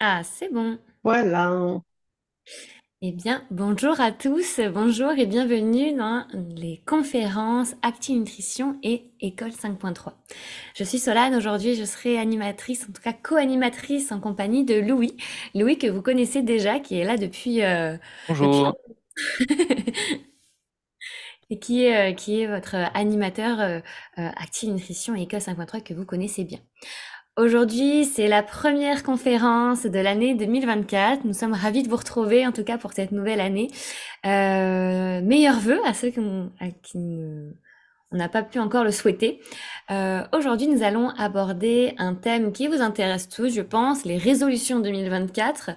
Ah, c'est bon. Voilà. Eh bien, bonjour à tous, bonjour et bienvenue dans les conférences Active Nutrition et École 5.3. Je suis Solane, aujourd'hui je serai animatrice, en tout cas co-animatrice en compagnie de Louis. Louis que vous connaissez déjà, qui est là depuis... Euh, bonjour. et qui est, euh, qui est votre animateur euh, Active Nutrition et École 5.3 que vous connaissez bien. Aujourd'hui, c'est la première conférence de l'année 2024. Nous sommes ravis de vous retrouver, en tout cas pour cette nouvelle année. Euh, meilleurs vœux à ceux à qui on n'a pas pu encore le souhaiter. Euh, aujourd'hui, nous allons aborder un thème qui vous intéresse tous, je pense, les résolutions 2024.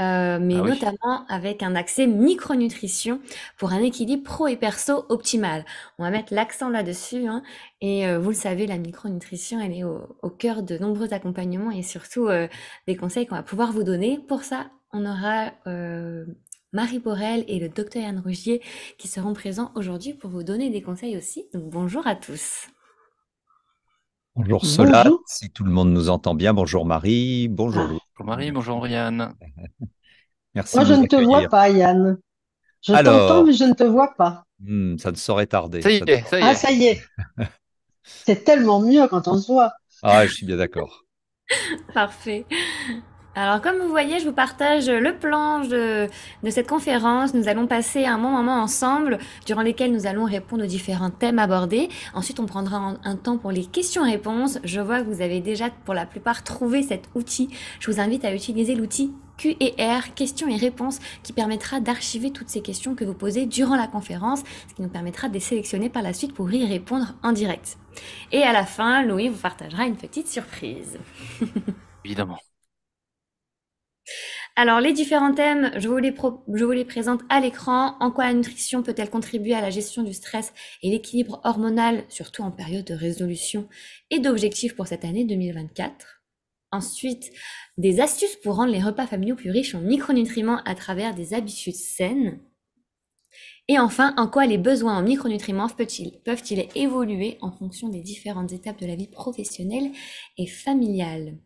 Euh, mais ah notamment avec un accès micronutrition pour un équilibre pro et perso optimal. On va mettre l'accent là-dessus. Hein, et euh, vous le savez, la micronutrition, elle est au, cœur de nombreux accompagnements et surtout euh, des conseils qu'on va pouvoir vous donner. Pour ça, on aura Marie Borel et le docteur Yann Rougier qui seront présents aujourd'hui pour vous donner des conseils aussi. Donc bonjour à tous. Bonjour Solat, si tout le monde nous entend bien. Bonjour Marie, bonjour. Lou. Ah, bonjour Marie, bonjour Yann. Merci. Moi, je ne te vois pas, Yann. Je t'entends, mais je ne te vois pas. Hmm, ça ne saurait tarder. Ça y ah, est, ça y est. Ah, ça y est. C'est tellement mieux quand on se voit. Ah, je suis bien d'accord. Parfait. Alors, comme vous voyez, je vous partage le plan de, cette conférence. Nous allons passer un bon moment ensemble, durant lesquels nous allons répondre aux différents thèmes abordés. Ensuite, on prendra un, temps pour les questions-réponses. Je vois que vous avez déjà, pour la plupart, trouvé cet outil. Je vous invite à utiliser l'outil Q&R, questions et réponses, qui permettra d'archiver toutes ces questions que vous posez durant la conférence, ce qui nous permettra de les sélectionner par la suite pour y répondre en direct. Et à la fin, Louis vous partagera une petite surprise. Évidemment. Alors, les différents thèmes, je vous les, présente à l'écran. En quoi la nutrition peut-elle contribuer à la gestion du stress et l'équilibre hormonal, surtout en période de résolution et d'objectifs pour cette année 2024 Ensuite, des astuces pour rendre les repas familiaux plus riches en micronutriments à travers des habitudes saines. Et enfin, en quoi les besoins en micronutriments peuvent-ils évoluer en fonction des différentes étapes de la vie professionnelle et familiale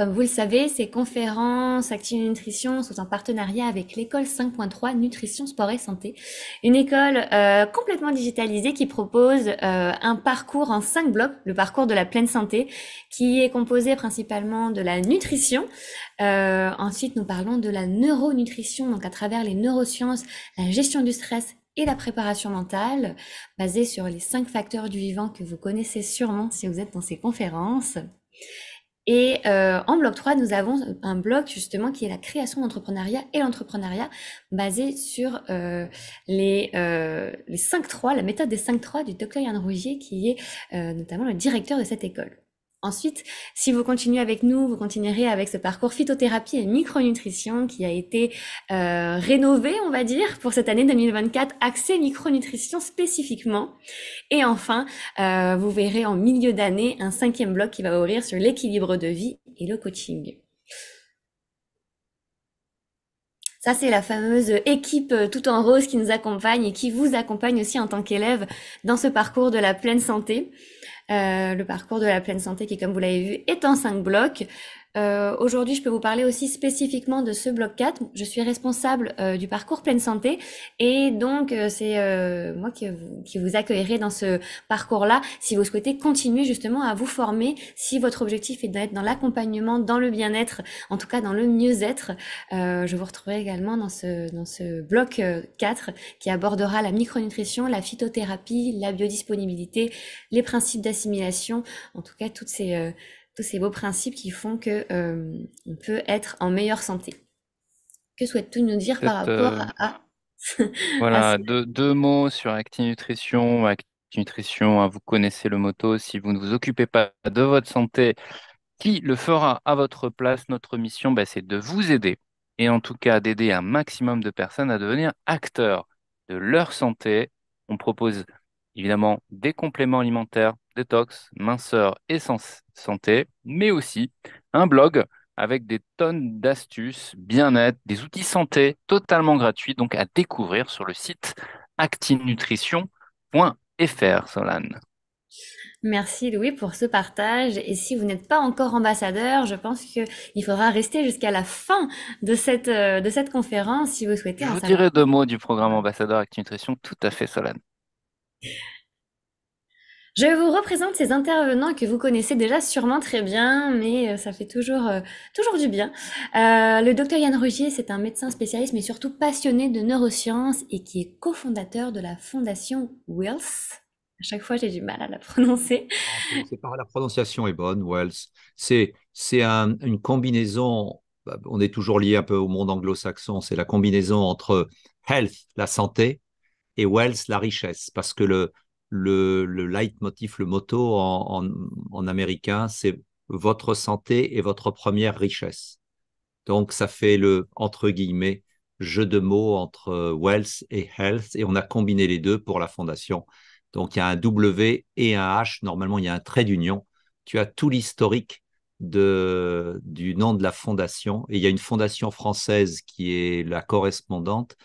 comme vous le savez, ces conférences Active Nutrition sont en partenariat avec l'école 5.3 Nutrition, Sport et Santé, une école euh, complètement digitalisée qui propose euh, un parcours en cinq blocs, le parcours de la pleine santé, qui est composé principalement de la nutrition. Euh, ensuite, nous parlons de la neuronutrition, donc à travers les neurosciences, la gestion du stress et la préparation mentale, basée sur les cinq facteurs du vivant que vous connaissez sûrement si vous êtes dans ces conférences. Et euh, en bloc 3, nous avons un bloc justement qui est la création d'entrepreneuriat et l'entrepreneuriat basé sur euh, les, euh, les 5-3, la méthode des 5-3 du docteur Yann Rougier qui est notamment le directeur de cette école. Ensuite, si vous continuez avec nous, vous continuerez avec ce parcours phytothérapie et micronutrition qui a été euh, rénové, on va dire, pour cette année 2024, axé micronutrition spécifiquement. Et enfin, euh, vous verrez en milieu d'année un cinquième bloc qui va ouvrir sur l'équilibre de vie et le coaching. Ça, c'est la fameuse équipe euh, tout en rose qui nous accompagne et qui vous accompagne aussi en tant qu'élève dans ce parcours de la pleine santé. Euh, le parcours de la pleine santé qui, comme vous l'avez vu, est en cinq blocs. Euh, Aujourd'hui, je peux vous parler aussi spécifiquement de ce bloc 4. Je suis responsable euh, du parcours pleine santé et donc euh, c'est euh, moi qui vous, qui vous, accueillerai dans ce parcours-là si vous souhaitez continuer justement à vous former, si votre objectif est d'être dans l'accompagnement, dans le bien-être, en tout cas dans le mieux-être. Euh, je vous retrouverai également dans ce, dans ce bloc 4 qui abordera la micronutrition, la phytothérapie, la biodisponibilité, les principes d'assimilation, en tout cas toutes ces tous ces beaux principes qui font que euh, peut être en meilleure santé. Que souhaite-t-on nous dire par rapport euh, à, voilà, deux, mots sur ActiNutrition. ActiNutrition, hein, vous connaissez le motto, si vous ne vous occupez pas de votre santé, qui le fera à votre place Notre mission, bah, c'est de vous aider, et en tout cas d'aider un maximum de personnes à devenir acteurs de leur santé. On propose évidemment des compléments alimentaires détox, minceur et santé, mais aussi un blog avec des tonnes d'astuces, bien-être, des outils santé totalement gratuits, donc à découvrir sur le site actinutrition.fr, Solane. Merci Louis pour ce partage. Et si vous n'êtes pas encore ambassadeur, je pense qu'il faudra rester jusqu'à la fin de cette, euh, conférence si vous souhaitez. Je vous dirai deux mots du programme ambassadeur Actinutrition, tout à fait Solane. Je vous représente ces intervenants que vous connaissez déjà sûrement très bien, mais euh, ça fait toujours, euh, toujours du bien. Euh, le docteur Yann Rugier, c'est un médecin spécialiste, mais surtout passionné de neurosciences et qui est cofondateur de la fondation Wells. À chaque fois, j'ai du mal à la prononcer. la prononciation est bonne, Wells. C'est c'est une combinaison. Bah, on est toujours lié un peu au monde anglo-saxon. C'est la combinaison entre health, la santé, et Wells, la richesse, parce que le le, le leitmotiv, le motto en, en, américain, c'est votre santé et votre première richesse. Donc ça fait le, entre guillemets, jeu de mots entre euh, wealth et health, et on a combiné les deux pour la fondation. Donc il y a un W et un H, normalement il y a un trait d'union. Tu as tout l'historique de, du nom de la fondation, et il y a une fondation française qui est la correspondante,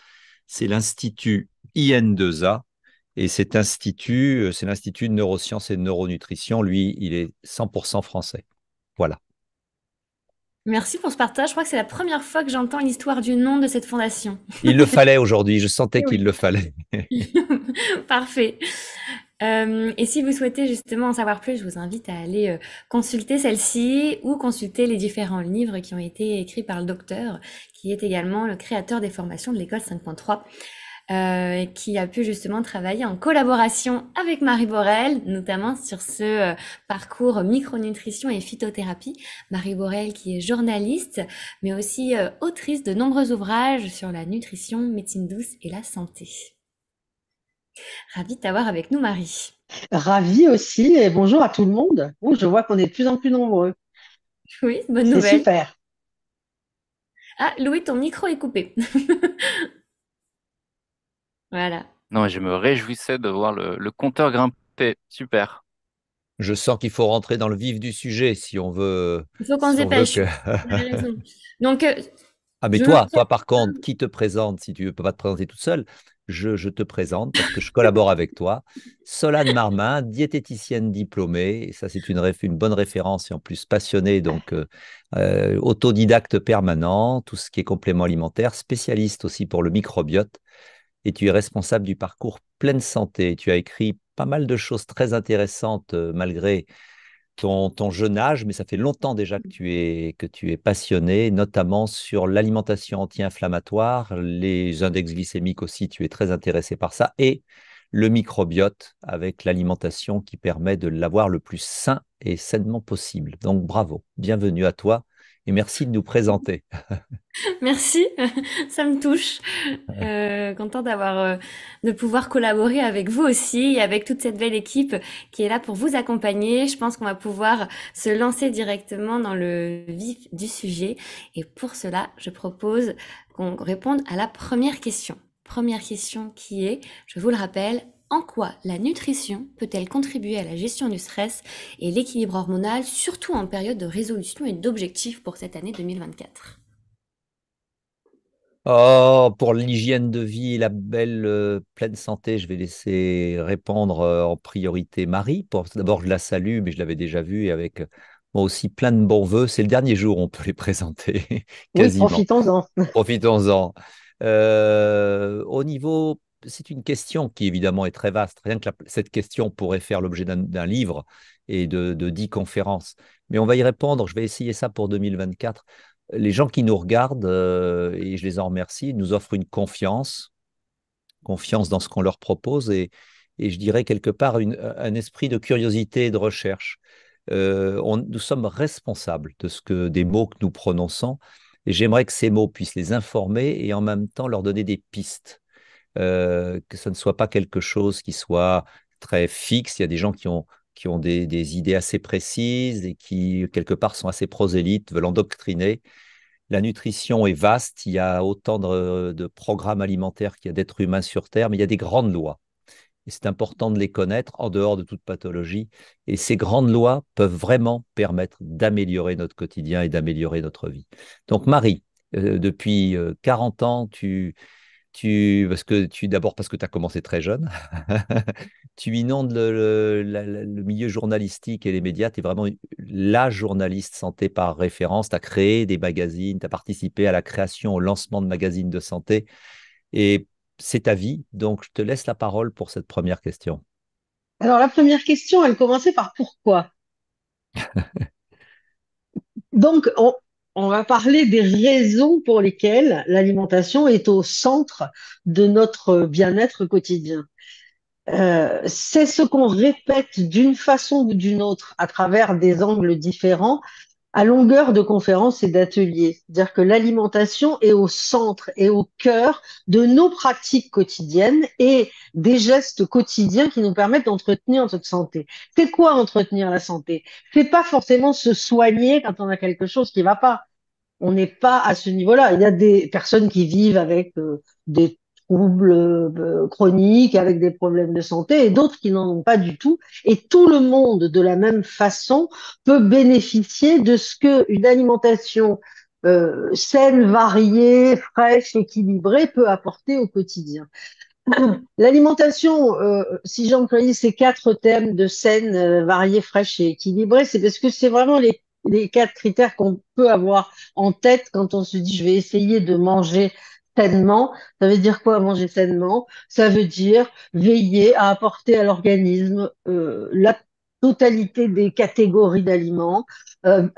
c'est l'Institut IN2A, et cet institut, euh, c'est l'Institut de neurosciences et de neuronutrition. Lui, il est 100% français. Voilà. Merci pour ce partage. Je crois que c'est la première fois que j'entends l'histoire du nom de cette fondation. Il le fallait aujourd'hui. Je sentais qu'il le fallait. Parfait. Euh, et si vous souhaitez justement en savoir plus, je vous invite à aller euh, consulter celle-ci ou consulter les différents livres qui ont été écrits par le docteur, qui est également le créateur des formations de l'école 5.3. Euh, qui a pu justement travailler en collaboration avec Marie Borel, notamment sur ce euh, parcours micronutrition et phytothérapie. Marie Borel qui est journaliste, mais aussi euh, autrice de nombreux ouvrages sur la nutrition, médecine douce et la santé. Ravie de t'avoir avec nous, Marie. Ravie aussi, et bonjour à tout le monde. Oh, je vois qu'on est de plus en plus nombreux. Oui, bonne nouvelle. C'est super. Ah, Louis, ton micro est coupé. Non, je me réjouissais de voir le, compteur grimper. Super. Je sens qu'il faut rentrer dans le vif du sujet si on veut. Il faut qu'on se dépêche. Donc. Euh, ah, mais toi, toi, par contre, qui te présente si tu ne peux pas te présenter toute seule je, te présente parce que je collabore avec toi. Solane Marmin, diététicienne diplômée, ça c'est une, bonne référence et en plus passionnée, donc euh, euh, autodidacte permanent, tout ce qui est complément alimentaire, spécialiste aussi pour le microbiote et tu es responsable du parcours Pleine Santé. Tu as écrit pas mal de choses très intéressantes euh, malgré ton, jeune âge, mais ça fait longtemps déjà que tu es, que tu es passionné, notamment sur l'alimentation anti-inflammatoire, les index glycémiques aussi, tu es très intéressé par ça, et le microbiote avec l'alimentation qui permet de l'avoir le plus sain et sainement possible. Donc bravo, bienvenue à toi et merci de nous présenter. Merci, ça me touche. Euh, content d'avoir, euh, de pouvoir collaborer avec vous aussi et avec toute cette belle équipe qui est là pour vous accompagner. Je pense qu'on va pouvoir se lancer directement dans le vif du sujet. Et pour cela, je propose qu'on réponde à la première question. Première question qui est, je vous le rappelle, en quoi la nutrition peut-elle contribuer à la gestion du stress et l'équilibre hormonal, surtout en période de résolution et d'objectifs pour cette année 2024 Oh, pour l'hygiène de vie et la belle euh, pleine santé, je vais laisser répondre euh, en priorité Marie. D'abord, je la salue, mais je l'avais déjà vue et avec euh, moi aussi plein de bons voeux. C'est le dernier jour, on peut les présenter. profitons-en. profitons-en. au niveau c'est une question qui évidemment est très vaste. Rien que cette question pourrait faire l'objet d'un livre et de, dix conférences. Mais on va y répondre. Je vais essayer ça pour 2024. Les gens qui nous regardent, euh, et je les en remercie, nous offrent une confiance, confiance dans ce qu'on leur propose et, je dirais quelque part un esprit de curiosité et de recherche. Euh, nous sommes responsables de ce que des mots que nous prononçons. Et j'aimerais que ces mots puissent les informer et en même temps leur donner des pistes euh, que ce ne soit pas quelque chose qui soit très fixe. Il y a des gens qui ont, qui ont des, idées assez précises et qui, quelque part, sont assez prosélytes, veulent endoctriner. La nutrition est vaste, il y a autant de, programmes alimentaires qu'il y a d'êtres humains sur Terre, mais il y a des grandes lois. Et c'est important de les connaître en dehors de toute pathologie. Et ces grandes lois peuvent vraiment permettre d'améliorer notre quotidien et d'améliorer notre vie. Donc Marie, euh, depuis 40 euh, ans, tu, tu, parce que tu d'abord parce que tu as commencé très jeune, tu inondes le, milieu journalistique et les médias, tu es vraiment la journaliste santé par référence, tu as créé des magazines, tu as participé à la création, au lancement de magazines de santé, et c'est ta vie, donc je te laisse la parole pour cette première question. Alors la première question, elle commençait par pourquoi Donc, on va parler des raisons pour lesquelles l'alimentation est au centre de notre bien-être quotidien. Euh, c'est ce qu'on répète d'une façon ou d'une autre à travers des angles différents, à longueur de conférences et d'ateliers. C'est-à-dire que l'alimentation est au centre et au cœur de nos pratiques quotidiennes et des gestes quotidiens qui nous permettent d'entretenir notre santé. C'est quoi entretenir la santé C'est pas forcément se soigner quand on a quelque chose qui va pas. On n'est pas à ce niveau-là. Il y a des personnes qui vivent avec euh, des troubles euh, chroniques, avec des problèmes de santé, et d'autres qui n'en ont pas du tout. Et tout le monde, de la même façon, peut bénéficier de ce qu'une alimentation euh, saine, variée, fraîche, équilibrée peut apporter au quotidien. L'alimentation, euh, si j'en ces quatre thèmes de saine, variée, fraîche et équilibrée, c'est parce que c'est vraiment les, les quatre critères qu'on peut avoir en tête quand on se dit je vais essayer de manger sainement. Ça veut dire quoi manger sainement Ça veut dire veiller à apporter à l'organisme euh, la totalité des catégories d'aliments, euh,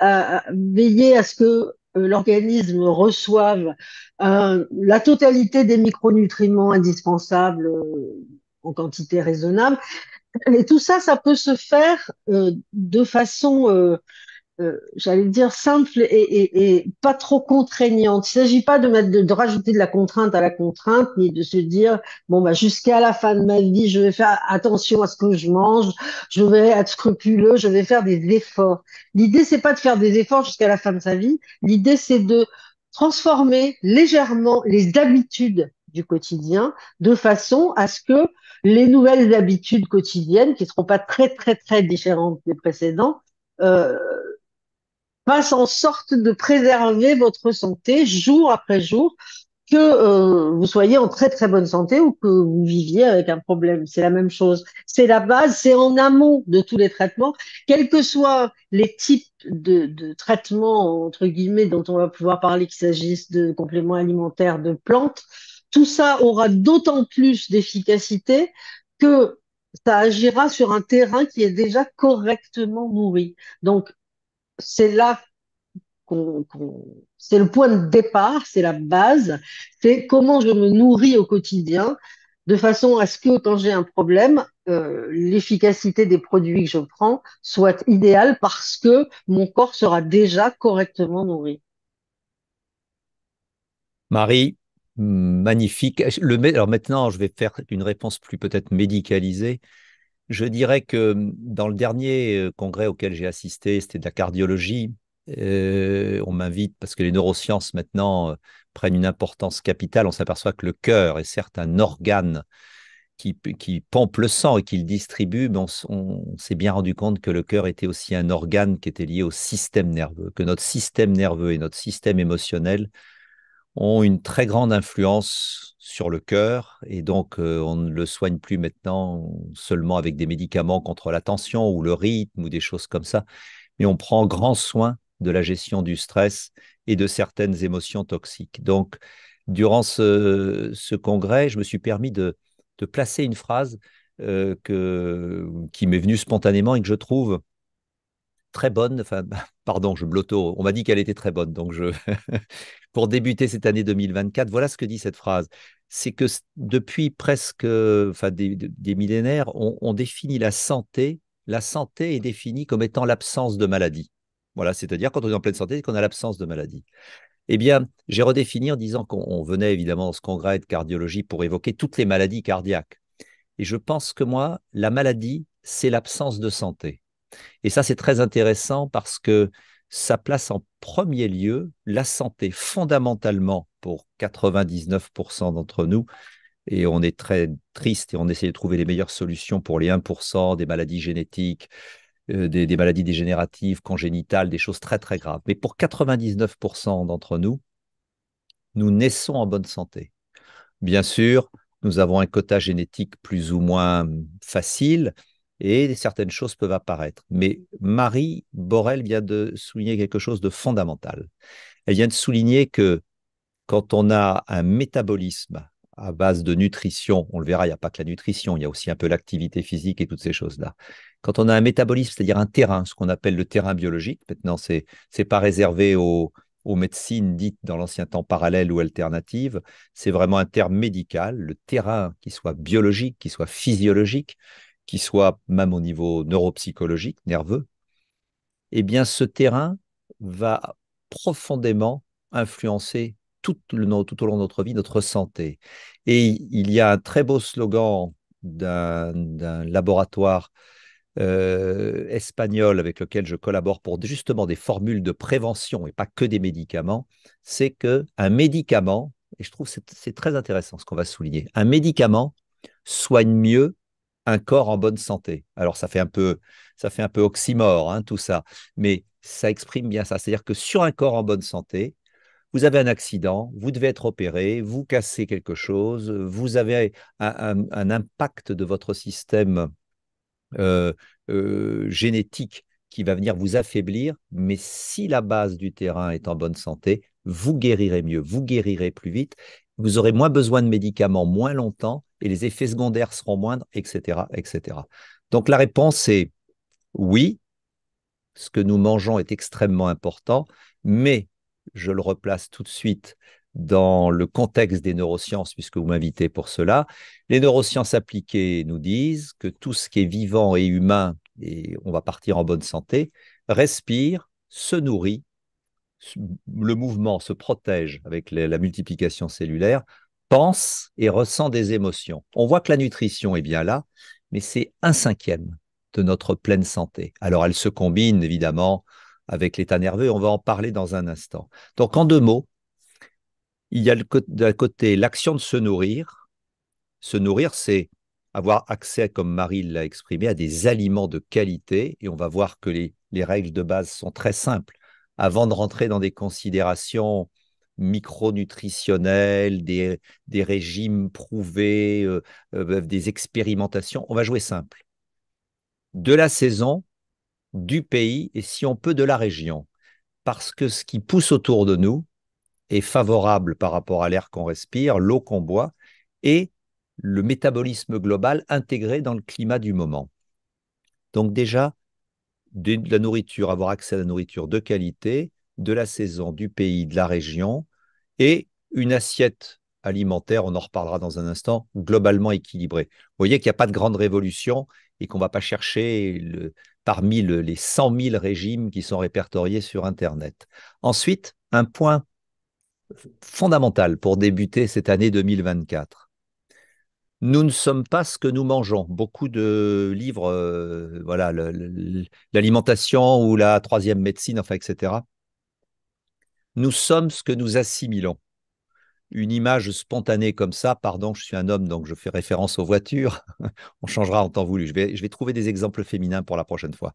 veiller à ce que euh, l'organisme reçoive la totalité des micronutriments indispensables en quantité raisonnable. Et tout ça, ça peut se faire de façon euh, j'allais dire, simple et, pas trop contraignante. Il ne s'agit pas de, de, rajouter de la contrainte à la contrainte, ni de se dire, bon, bah, jusqu'à la fin de ma vie, je vais faire attention à ce que je mange, je vais être scrupuleux, je vais faire des efforts. L'idée, c'est pas de faire des efforts jusqu'à la fin de sa vie. L'idée, c'est de transformer légèrement les habitudes du quotidien de façon à ce que les nouvelles habitudes quotidiennes, qui seront pas très, très, très différentes des précédents, euh, fasse en sorte de préserver votre santé jour après jour, que euh, vous soyez en très très bonne santé ou que vous viviez avec un problème. C'est la même chose. C'est la base, c'est en amont de tous les traitements, quels que soient les types de, de traitements, entre guillemets, dont on va pouvoir parler, qu'il s'agisse de compléments alimentaires, de plantes. Tout ça aura d'autant plus d'efficacité que ça agira sur un terrain qui est déjà correctement nourri. Donc, c'est là qu'on, c'est le point de départ, c'est la base, c'est comment je me nourris au quotidien de façon à ce que quand j'ai un problème, euh, l'efficacité des produits que je prends soit idéale parce que mon corps sera déjà correctement nourri. Marie, magnifique. alors maintenant, je vais faire une réponse plus peut-être médicalisée. Je dirais que dans le dernier congrès auquel j'ai assisté, c'était de la cardiologie. on m'invite parce que les neurosciences maintenant prennent une importance capitale. On s'aperçoit que le cœur est certes un organe qui, pompe le sang et qui le distribue, mais on s'est bien rendu compte que le cœur était aussi un organe qui était lié au système nerveux, que notre système nerveux et notre système émotionnel ont une très grande influence sur le cœur et donc euh, on ne le soigne plus maintenant seulement avec des médicaments contre la tension ou le rythme ou des choses comme ça, mais on prend grand soin de la gestion du stress et de certaines émotions toxiques. Donc, durant ce, congrès, je me suis permis de, placer une phrase euh, qui m'est venue spontanément et que je trouve très bonne. Enfin, pardon, je blotto, On m'a dit qu'elle était très bonne. Donc, je... pour débuter cette année 2024, voilà ce que dit cette phrase. C'est que depuis presque enfin, des, millénaires, on, définit la santé. La santé est définie comme étant l'absence de maladie. Voilà, c'est-à-dire quand on est en pleine santé, qu'on a l'absence de maladie. Eh bien, j'ai redéfini en disant qu'on venait évidemment à ce congrès de cardiologie pour évoquer toutes les maladies cardiaques. Et je pense que moi, la maladie, c'est l'absence de santé. Et ça, c'est très intéressant parce que ça place en premier lieu la santé fondamentalement pour 99% d'entre nous. Et on est très triste et on essaie de trouver les meilleures solutions pour les 1% des maladies génétiques, euh, des, des, maladies dégénératives, congénitales, des choses très très graves. Mais pour 99% d'entre nous, nous naissons en bonne santé. Bien sûr, nous avons un quota génétique plus ou moins facile, et certaines choses peuvent apparaître. Mais Marie Borel vient de souligner quelque chose de fondamental. Elle vient de souligner que quand on a un métabolisme à base de nutrition, on le verra, il n'y a pas que la nutrition, il y a aussi un peu l'activité physique et toutes ces choses-là. Quand on a un métabolisme, c'est-à-dire un terrain, ce qu'on appelle le terrain biologique, maintenant, ce n'est pas réservé aux, médecines dites dans l'ancien temps parallèle ou alternative, c'est vraiment un terme médical, le terrain qui soit biologique, qui soit physiologique, qui soit même au niveau neuropsychologique, nerveux, eh bien ce terrain va profondément influencer tout, le, tout au long de notre vie notre santé. Et il y a un très beau slogan d'un laboratoire euh, espagnol avec lequel je collabore pour justement des formules de prévention et pas que des médicaments, c'est que un médicament, et je trouve c'est très intéressant ce qu'on va souligner, un médicament soigne mieux un corps en bonne santé. Alors ça fait un peu, ça fait un peu oxymore hein, tout ça, mais ça exprime bien ça. C'est-à-dire que sur un corps en bonne santé, vous avez un accident, vous devez être opéré, vous cassez quelque chose, vous avez un, impact de votre système euh, euh, génétique qui va venir vous affaiblir, mais si la base du terrain est en bonne santé, vous guérirez mieux, vous guérirez plus vite, vous aurez moins besoin de médicaments moins longtemps et les effets secondaires seront moindres, etc., etc. Donc la réponse est oui, ce que nous mangeons est extrêmement important, mais je le replace tout de suite dans le contexte des neurosciences, puisque vous m'invitez pour cela. Les neurosciences appliquées nous disent que tout ce qui est vivant et humain, et on va partir en bonne santé, respire, se nourrit le mouvement se protège avec la multiplication cellulaire, pense et ressent des émotions. On voit que la nutrition est bien là, mais c'est un cinquième de notre pleine santé. Alors elle se combine évidemment avec l'état nerveux, on va en parler dans un instant. Donc en deux mots, il y a d'un côté l'action de se nourrir. Se nourrir, c'est avoir accès, comme Marie l'a exprimé, à des aliments de qualité. Et on va voir que les règles de base sont très simples avant de rentrer dans des considérations micronutritionnelles, des, régimes prouvés, euh, euh, des expérimentations. On va jouer simple. De la saison, du pays et si on peut de la région. Parce que ce qui pousse autour de nous est favorable par rapport à l'air qu'on respire, l'eau qu'on boit et le métabolisme global intégré dans le climat du moment. Donc déjà, de, la nourriture, avoir accès à la nourriture de qualité, de la saison, du pays, de la région, et une assiette alimentaire, on en reparlera dans un instant, globalement équilibrée. Vous voyez qu'il n'y a pas de grande révolution et qu'on ne va pas chercher parmi les 100 000 régimes qui sont répertoriés sur Internet. Ensuite, un point fondamental pour débuter cette année 2024. Nous ne sommes pas ce que nous mangeons. Beaucoup de livres, euh, voilà, l'alimentation ou la troisième médecine, enfin, etc. Nous sommes ce que nous assimilons. Une image spontanée comme ça, pardon, je suis un homme, donc je fais référence aux voitures. On changera en temps voulu. Je vais, je vais trouver des exemples féminins pour la prochaine fois.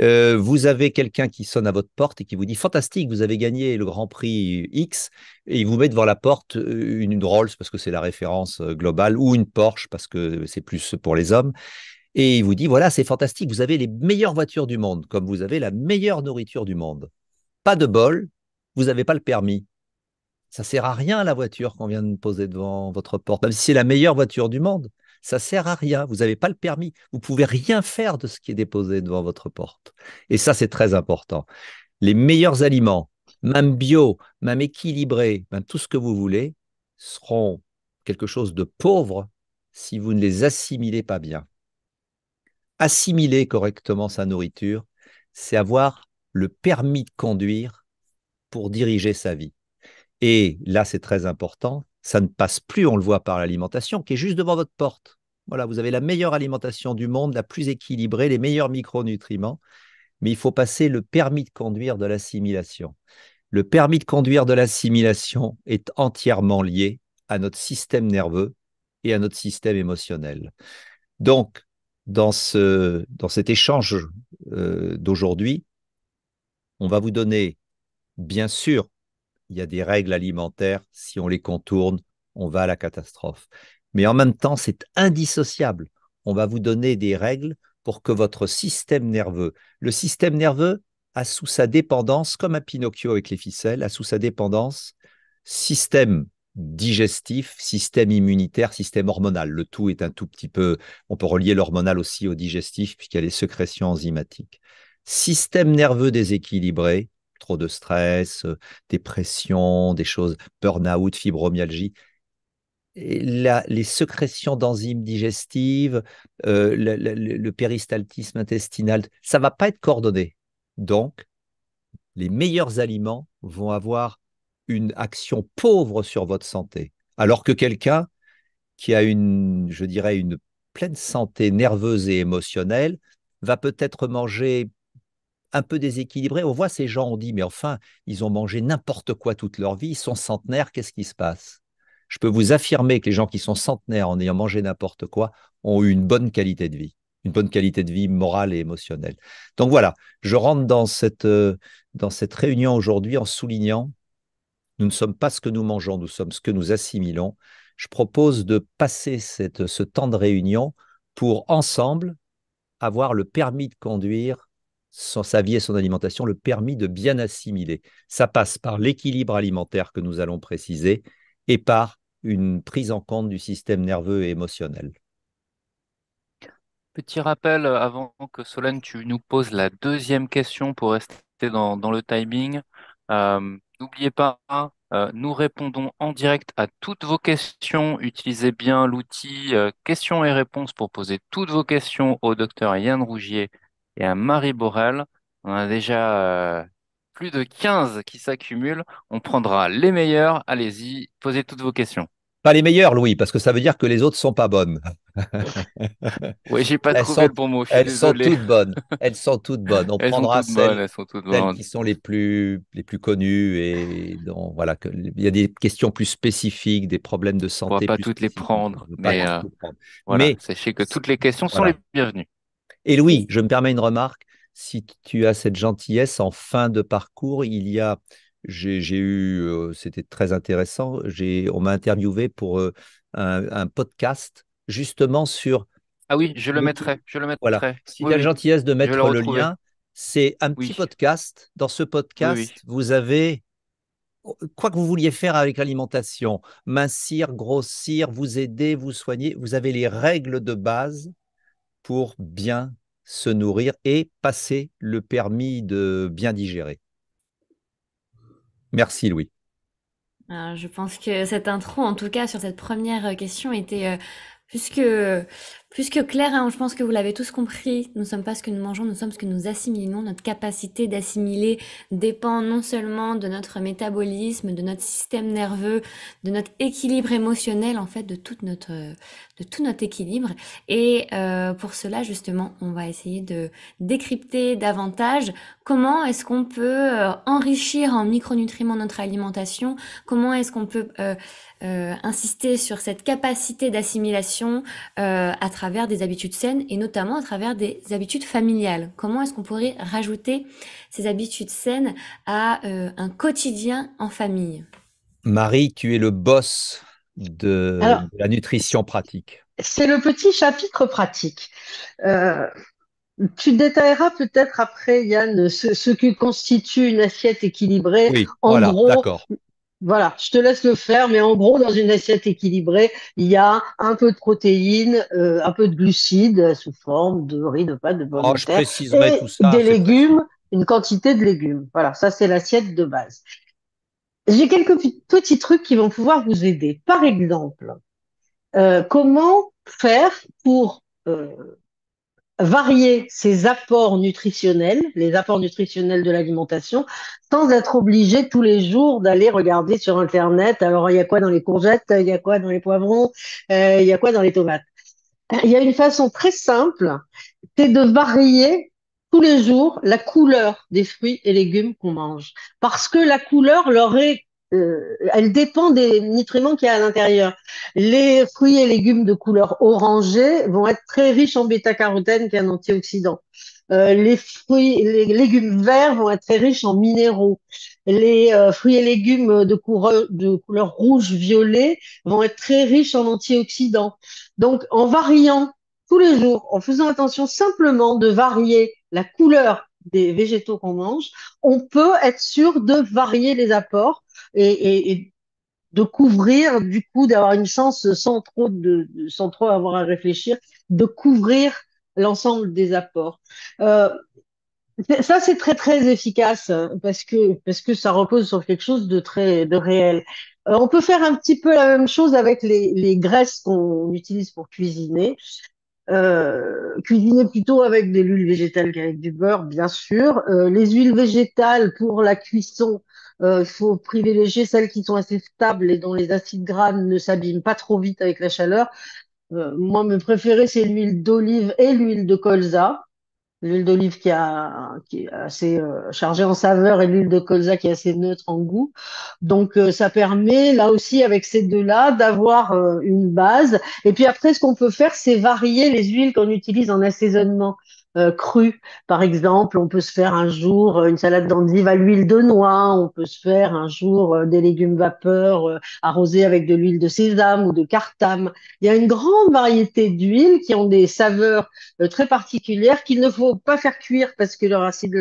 Euh, vous avez quelqu'un qui sonne à votre porte et qui vous dit fantastique, vous avez gagné le Grand Prix X, et il vous met devant la porte euh, une, Rolls parce que c'est la référence euh, globale ou une Porsche parce que c'est plus pour les hommes. Et il vous dit voilà, c'est fantastique, vous avez les meilleures voitures du monde, comme vous avez la meilleure nourriture du monde. Pas de bol, vous n'avez pas le permis. Ça sert à rien la voiture qu'on vient de poser devant votre porte, même si c'est la meilleure voiture du monde ça sert à rien. Vous n'avez pas le permis. Vous pouvez rien faire de ce qui est déposé devant votre porte. Et ça, c'est très important. Les meilleurs aliments, même bio, même équilibrés, même tout ce que vous voulez, seront quelque chose de pauvre si vous ne les assimilez pas bien. Assimiler correctement sa nourriture, c'est avoir le permis de conduire pour diriger sa vie. Et là, c'est très important, ça ne passe plus, on le voit par l'alimentation, qui est juste devant votre porte. Voilà, vous avez la meilleure alimentation du monde, la plus équilibrée, les meilleurs micronutriments, mais il faut passer le permis de conduire de l'assimilation. Le permis de conduire de l'assimilation est entièrement lié à notre système nerveux et à notre système émotionnel. Donc, dans, ce, dans cet échange euh, d'aujourd'hui, on va vous donner, bien sûr, il y a des règles alimentaires, si on les contourne, on va à la catastrophe. Mais en même temps, c'est indissociable. On va vous donner des règles pour que votre système nerveux, le système nerveux a sous sa dépendance, comme un Pinocchio avec les ficelles, a sous sa dépendance système digestif, système immunitaire, système hormonal. Le tout est un tout petit peu, on peut relier l'hormonal aussi au digestif puisqu'il y a les sécrétions enzymatiques. Système nerveux déséquilibré, trop de stress, euh, dépression, des choses, burn-out, fibromyalgie. les sécrétions d'enzymes digestives, euh, le, le, péristaltisme intestinal, ça va pas être coordonné. Donc, les meilleurs aliments vont avoir une action pauvre sur votre santé, alors que quelqu'un qui a une, je dirais, une pleine santé nerveuse et émotionnelle va peut-être manger un peu déséquilibré. On voit ces gens, on dit, mais enfin, ils ont mangé n'importe quoi toute leur vie, ils sont centenaires, qu'est-ce qui se passe Je peux vous affirmer que les gens qui sont centenaires en ayant mangé n'importe quoi ont eu une bonne qualité de vie, une bonne qualité de vie morale et émotionnelle. Donc voilà, je rentre dans cette, euh, dans cette réunion aujourd'hui en soulignant, nous ne sommes pas ce que nous mangeons, nous sommes ce que nous assimilons. Je propose de passer cette, ce temps de réunion pour ensemble avoir le permis de conduire son, sa vie et son alimentation le permis de bien assimiler. Ça passe par l'équilibre alimentaire que nous allons préciser et par une prise en compte du système nerveux et émotionnel. Petit rappel euh, avant que Solène, tu nous poses la deuxième question pour rester dans, le timing. Euh, n'oubliez pas, hein, euh, nous répondons en direct à toutes vos questions. Utilisez bien l'outil questions et réponses pour poser toutes vos questions au docteur Yann Rougier et à Marie Borel. On a déjà euh, plus de 15 qui s'accumulent. On prendra les meilleurs. Allez-y, posez toutes vos questions. Pas les meilleures, Louis, parce que ça veut dire que les autres sont pas bonnes. oui, j'ai pas trouvé sont, le bon mot. elles sont toutes bonnes. Elles sont toutes bonnes. On prendra celles, qui sont les plus les plus connues et donc voilà il y a des questions plus spécifiques, des problèmes de santé. On va pas toutes les prendre, mais, euh, Voilà, sachez que toutes les questions sont les bienvenues. Et Louis, je me permets une remarque. Si tu as cette gentillesse en fin de parcours, il y a, j'ai eu, euh, c'était très intéressant. J'ai, On m'a interviewé pour euh, un, podcast justement sur. Ah oui, je le mettrai. Je le mettrai. Voilà. Si tu as la gentillesse de mettre le, lien, c'est un petit podcast. Dans ce podcast, vous avez quoi que vous vouliez faire avec l'alimentation, mincir, grossir, vous aider, vous soigner, vous avez les règles de base pour bien se nourrir et passer le permis de bien digérer. Merci Louis. Euh, je pense que cette intro, en tout cas sur cette première question, était euh, plus que Puisque, Claire, hein, je pense que vous l'avez tous compris, nous ne sommes pas ce que nous mangeons, nous sommes ce que nous assimilons. Notre capacité d'assimiler dépend non seulement de notre métabolisme, de notre système nerveux, de notre équilibre émotionnel, en fait, de, toute notre, de tout notre équilibre. Et euh, pour cela, justement, on va essayer de décrypter davantage comment est-ce qu'on peut euh, enrichir en micronutriments notre alimentation, comment est-ce qu'on peut euh, insister sur cette capacité d'assimilation à travers travers des habitudes saines et notamment à travers des habitudes familiales. Comment est-ce qu'on pourrait rajouter ces habitudes saines à euh, un quotidien en famille Marie, tu es le boss de, la nutrition pratique. C'est le petit chapitre pratique. Euh, tu détailleras peut-être après, Yann, ce, ce, que constitue une assiette équilibrée. Oui, en voilà, d'accord. Voilà, je te laisse le faire, mais en gros, dans une assiette équilibrée, il y a un peu de protéines, euh, un peu de glucides euh, sous forme de riz, de pâtes, de bonnes oh, des légumes, une quantité de légumes. Voilà, ça c'est l'assiette de base. J'ai quelques petits trucs qui vont pouvoir vous aider. Par exemple, euh, comment faire pour varier ses apports nutritionnels, les apports nutritionnels de l'alimentation, sans être obligé tous les jours d'aller regarder sur Internet, alors il y a quoi dans les courgettes, il y a quoi dans les poivrons, euh, il y a quoi dans les tomates. Il y a une façon très simple, c'est de varier tous les jours la couleur des fruits et légumes qu'on mange. Parce que la couleur leur est euh, elle dépend des nutriments qu'il y a à l'intérieur. Les fruits et légumes de couleur orangée vont être très riches en bêta-carotène, qui est un antioxydant. Euh, les fruits, les légumes verts vont être très riches en minéraux. Les euh, fruits et légumes de couleur rouge-violet vont être très riches en antioxydants. Donc, en variant tous les jours, en faisant attention simplement de varier la couleur des végétaux qu'on mange, on peut être sûr de varier les apports et, de couvrir, du coup, d'avoir une chance sans trop, de, sans trop avoir à réfléchir, de couvrir l'ensemble des apports. Euh, ça, c'est très très efficace hein, parce que parce que ça repose sur quelque chose de très de réel. Euh, on peut faire un petit peu la même chose avec les graisses qu'on utilise pour cuisiner. Euh, cuisiner plutôt avec de l'huile végétale qu'avec du beurre, bien sûr. Euh, les huiles végétales pour la cuisson, il euh, faut privilégier celles qui sont assez stables et dont les acides gras ne s'abîment pas trop vite avec la chaleur. moi, mes préférés, c'est l'huile d'olive et l'huile de colza l'huile d'olive qui, est assez euh, chargée en saveur et l'huile de colza qui est assez neutre en goût. Donc euh, ça permet là aussi avec ces deux-là d'avoir euh, une base. Et puis après, ce qu'on peut faire, c'est varier les huiles qu'on utilise en assaisonnement euh, Par exemple, on peut se faire un jour euh, une salade d'endive à l'huile de noix, on peut se faire un jour euh, des légumes vapeur euh, arrosés avec de l'huile de sésame ou de cartame. Il y a une grande variété d'huiles qui ont des saveurs très particulières qu'il ne faut pas faire cuire parce que leurs acides,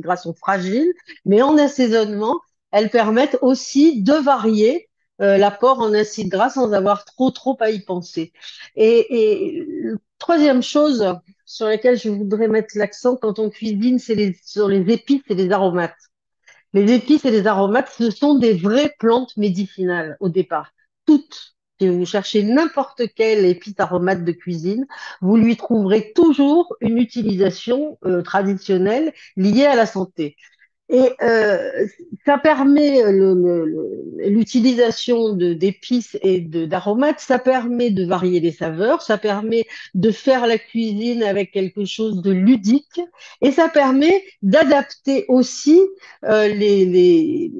gras sont fragiles, mais en assaisonnement, elles permettent aussi de varier l'apport en acides gras sans avoir trop trop à y penser. et troisième chose sur laquelle je voudrais mettre l'accent quand on cuisine, c'est les, sur les épices et les aromates. Les épices et les aromates, ce sont des vraies plantes médicinales au départ. Toutes. Si vous cherchez n'importe quelle épice aromate de cuisine, vous lui trouverez toujours une utilisation euh, traditionnelle liée à la santé. Et euh, ça permet euh, l'utilisation d'épices et d'aromates, ça permet de varier les saveurs, ça permet de faire la cuisine avec quelque chose de ludique et ça permet d'adapter aussi euh, les,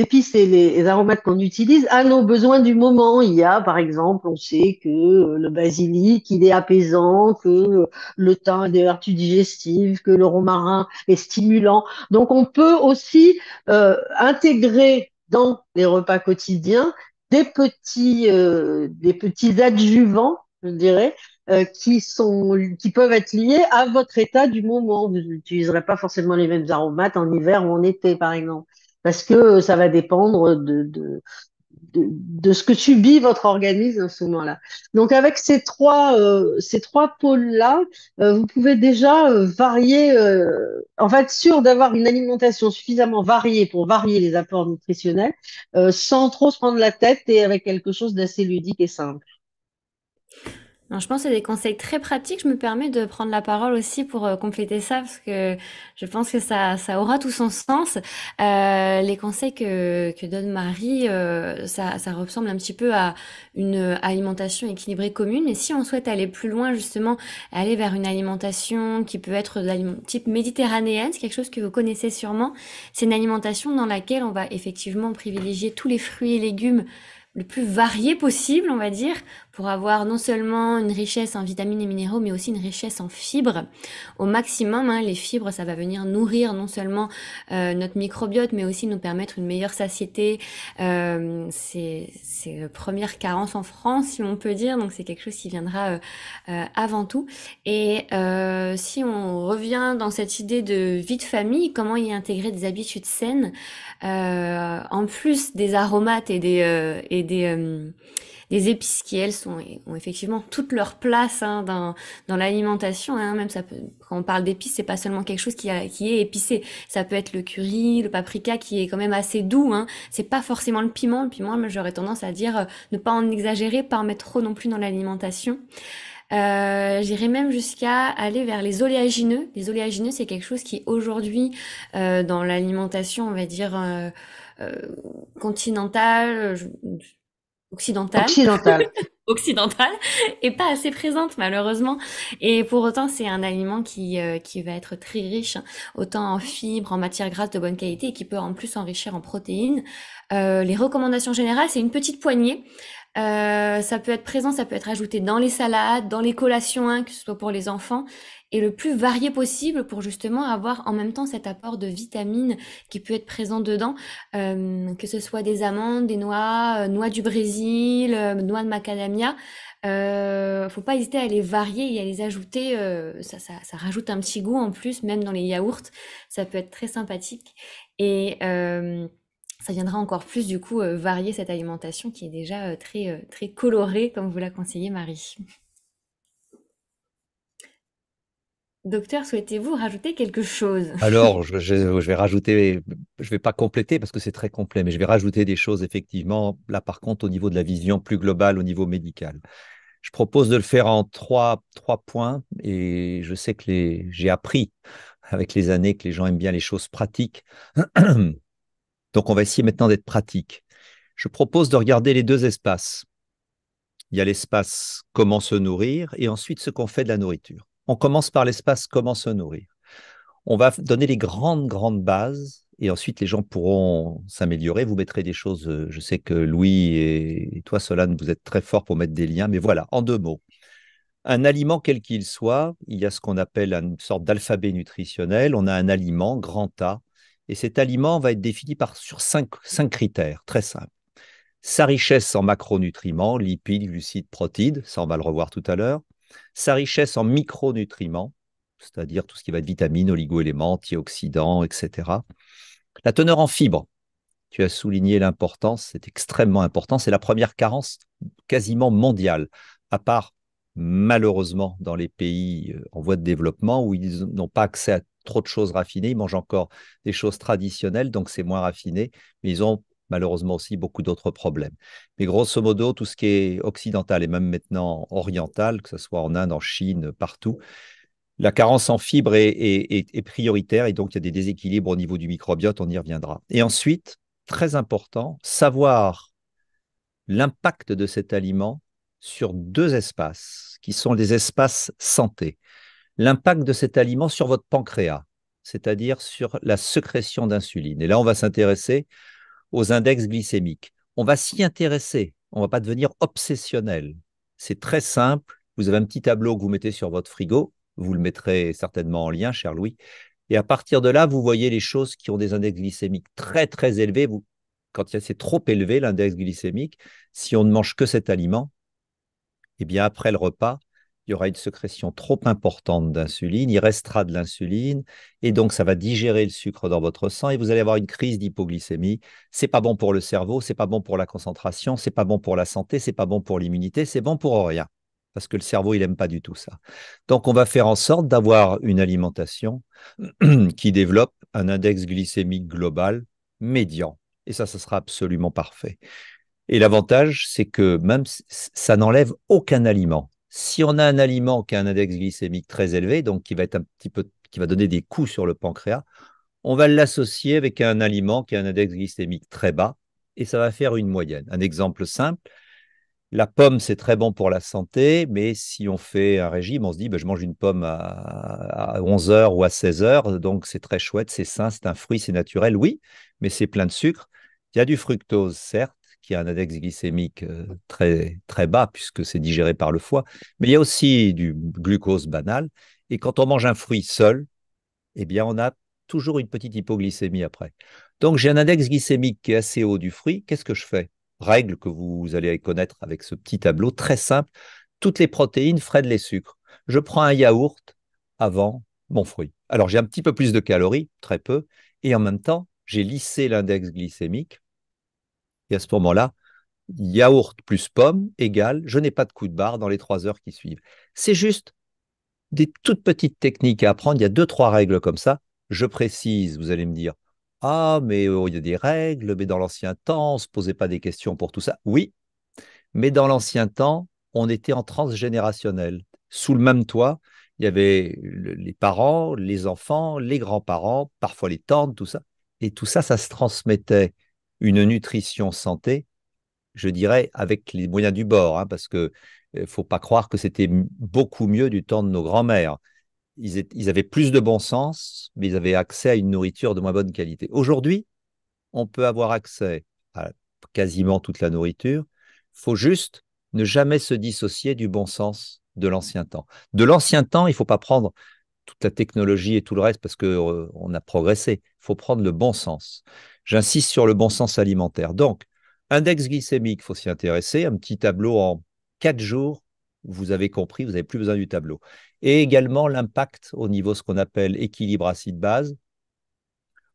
épices et les, les aromates qu'on utilise à nos besoins du moment. Il y a par exemple, on sait que le basilic, il est apaisant, que le thym a des vertus digestives, que le romarin est stimulant. Donc on peut peut aussi euh, intégrer dans les repas quotidiens des petits, euh, des petits adjuvants, je dirais, euh, qui sont, qui peuvent être liés à votre état du moment. Vous n'utiliserez pas forcément les mêmes aromates en hiver ou en été, par exemple, parce que ça va dépendre de, de ce que subit votre organisme en ce moment-là. Donc avec ces trois, euh, ces trois pôles-là, euh, vous pouvez déjà euh, varier, en fait, sûr d'avoir une alimentation suffisamment variée pour varier les apports nutritionnels, sans trop se prendre la tête et avec quelque chose d'assez ludique et simple je pense que c'est des conseils très pratiques. Je me permets de prendre la parole aussi pour euh, compléter ça parce que je pense que ça, aura tout son sens. Euh, les conseils que, donne Marie, euh, ça, ressemble un petit peu à une alimentation équilibrée commune. Mais si on souhaite aller plus loin, justement, aller vers une alimentation qui peut être de type méditerranéenne, c'est quelque chose que vous connaissez sûrement, c'est une alimentation dans laquelle on va effectivement privilégier tous les fruits et légumes le plus variés possible, on va dire, pour avoir non seulement une richesse en vitamines et minéraux, mais aussi une richesse en fibres. Au maximum, hein, les fibres, ça va venir nourrir non seulement euh, notre microbiote, mais aussi nous permettre une meilleure satiété. Euh, c'est la euh, première carence en France, si on peut dire, donc c'est quelque chose qui viendra euh, avant tout. Et si on revient dans cette idée de vie de famille, comment y intégrer des habitudes saines, en plus des aromates et des... et des des épices qui, elles, sont, ont effectivement toute leur place hein, dans, l'alimentation. Hein, même ça peut, quand on parle d'épices, c'est pas seulement quelque chose qui, qui est épicé. Ça peut être le curry, le paprika, qui est quand même assez doux. Hein. C'est pas forcément le piment. Le piment, j'aurais tendance à dire euh, ne pas en exagérer, pas en mettre trop non plus dans l'alimentation. Euh, J'irais même jusqu'à aller vers les oléagineux. Les oléagineux, c'est quelque chose qui aujourd'hui, euh, dans l'alimentation, on va dire euh, euh continentale, occidentale. Occidentale. occidentale et pas assez présente malheureusement. Et pour autant, c'est un aliment qui, euh, qui va être très riche, autant en fibres, en matières grasses de bonne qualité et qui peut en plus enrichir en protéines. Euh, les recommandations générales, c'est une petite poignée. Euh, ça peut être présent, ça peut être ajouté dans les salades, dans les collations, hein, que ce soit pour les enfants et le plus varié possible pour justement avoir en même temps cet apport de vitamines qui peut être présent dedans, euh, que ce soit des amandes, des noix, euh, noix du Brésil, euh, noix de macadamia. ne faut pas hésiter à les varier et à les ajouter. Ça, ça, rajoute un petit goût en plus, même dans les yaourts. Ça peut être très sympathique. Et ça viendra encore plus du coup varier cette alimentation qui est déjà très, très colorée, comme vous l'a conseillez, Marie. Docteur, souhaitez-vous rajouter quelque chose Alors, je, vais rajouter, je ne vais pas compléter parce que c'est très complet, mais je vais rajouter des choses effectivement, là par contre, au niveau de la vision plus globale, au niveau médical. Je propose de le faire en trois, points et je sais que j'ai appris avec les années que les gens aiment bien les choses pratiques. Donc, on va essayer maintenant d'être pratique. Je propose de regarder les deux espaces. Il y a l'espace comment se nourrir et ensuite ce qu'on fait de la nourriture on commence par l'espace, comment se nourrir. On va donner les grandes, grandes bases et ensuite les gens pourront s'améliorer. Vous mettrez des choses. Euh, je sais que Louis et toi, Solane, vous êtes très forts pour mettre des liens, mais voilà, en deux mots. Un aliment quel qu'il soit, il y a ce qu'on appelle une sorte d'alphabet nutritionnel. On a un aliment, grand A, et cet aliment va être défini par, sur cinq, cinq critères très simples. Sa richesse en macronutriments, lipides, glucides, protides, ça on va le revoir tout à l'heure sa richesse en micronutriments, c'est-à-dire tout ce qui va de vitamines, oligoéléments, antioxydants, etc. La teneur en fibres, tu as souligné l'importance, c'est extrêmement important, c'est la première carence quasiment mondiale, à part malheureusement dans les pays euh, en voie de développement où ils n'ont pas accès à trop de choses raffinées, ils mangent encore des choses traditionnelles, donc c'est moins raffiné, mais ils ont malheureusement aussi beaucoup d'autres problèmes. Mais grosso modo, tout ce qui est occidental et même maintenant oriental, que ce soit en Inde, en Chine, partout, la carence en fibres est, prioritaire et donc il y a des déséquilibres au niveau du microbiote, on y reviendra. Et ensuite, très important, savoir l'impact de cet aliment sur deux espaces qui sont les espaces santé. L'impact de cet aliment sur votre pancréas, c'est-à-dire sur la sécrétion d'insuline. Et là, on va s'intéresser aux index glycémiques. On va s'y intéresser, on ne va pas devenir obsessionnel. C'est très simple. Vous avez un petit tableau que vous mettez sur votre frigo, vous le mettrez certainement en lien, cher Louis. Et à partir de là, vous voyez les choses qui ont des index glycémiques très très élevés. Vous, quand c'est trop élevé l'index glycémique, si on ne mange que cet aliment, eh bien après le repas, il y aura une sécrétion trop importante d'insuline, il restera de l'insuline, et donc ça va digérer le sucre dans votre sang, et vous allez avoir une crise d'hypoglycémie. C'est pas bon pour le cerveau, c'est pas bon pour la concentration, c'est pas bon pour la santé, c'est pas bon pour l'immunité, c'est bon pour rien, parce que le cerveau il aime pas du tout ça. Donc on va faire en sorte d'avoir une alimentation qui développe un index glycémique global médian, et ça, ça sera absolument parfait. Et l'avantage, c'est que même ça n'enlève aucun aliment. Si on a un aliment qui a un index glycémique très élevé, donc qui va être un petit peu, qui va donner des coups sur le pancréas, on va l'associer avec un aliment qui a un index glycémique très bas et ça va faire une moyenne. Un exemple simple, la pomme, c'est très bon pour la santé, mais si on fait un régime, on se dit, ben, je mange une pomme à, 11h ou à 16h, donc c'est très chouette, c'est sain, c'est un fruit, c'est naturel, oui, mais c'est plein de sucre. Il y a du fructose, certes, qui a un index glycémique euh, très, très bas puisque c'est digéré par le foie, mais il y a aussi du glucose banal. Et quand on mange un fruit seul, eh bien, on a toujours une petite hypoglycémie après. Donc, j'ai un index glycémique qui est assez haut du fruit. Qu'est-ce que je fais Règle que vous allez connaître avec ce petit tableau très simple. Toutes les protéines freinent les sucres. Je prends un yaourt avant mon fruit. Alors, j'ai un petit peu plus de calories, très peu, et en même temps, j'ai lissé l'index glycémique et à ce moment-là, yaourt plus pomme égale je n'ai pas de coup de barre dans les trois heures qui suivent. C'est juste des toutes petites techniques à apprendre. Il y a deux, trois règles comme ça. Je précise, vous allez me dire, ah, mais oh, il y a des règles, mais dans l'ancien temps, on ne se posait pas des questions pour tout ça. Oui, mais dans l'ancien temps, on était en transgénérationnel. Sous le même toit, il y avait les parents, les enfants, les grands-parents, parfois les tantes, tout ça. Et tout ça, ça se transmettait une nutrition santé, je dirais, avec les moyens du bord, hein, parce que ne euh, faut pas croire que c'était beaucoup mieux du temps de nos grands-mères. Ils, avaient plus de bon sens, mais ils avaient accès à une nourriture de moins bonne qualité. Aujourd'hui, on peut avoir accès à quasiment toute la nourriture. faut juste ne jamais se dissocier du bon sens de l'ancien temps. De l'ancien temps, il ne faut pas prendre toute la technologie et tout le reste parce qu'on euh, a progressé. Il faut prendre le bon sens. J'insiste sur le bon sens alimentaire. Donc, index glycémique, il faut s'y intéresser. Un petit tableau en quatre jours, vous avez compris, vous n'avez plus besoin du tableau. Et également l'impact au niveau de ce qu'on appelle équilibre acide-base,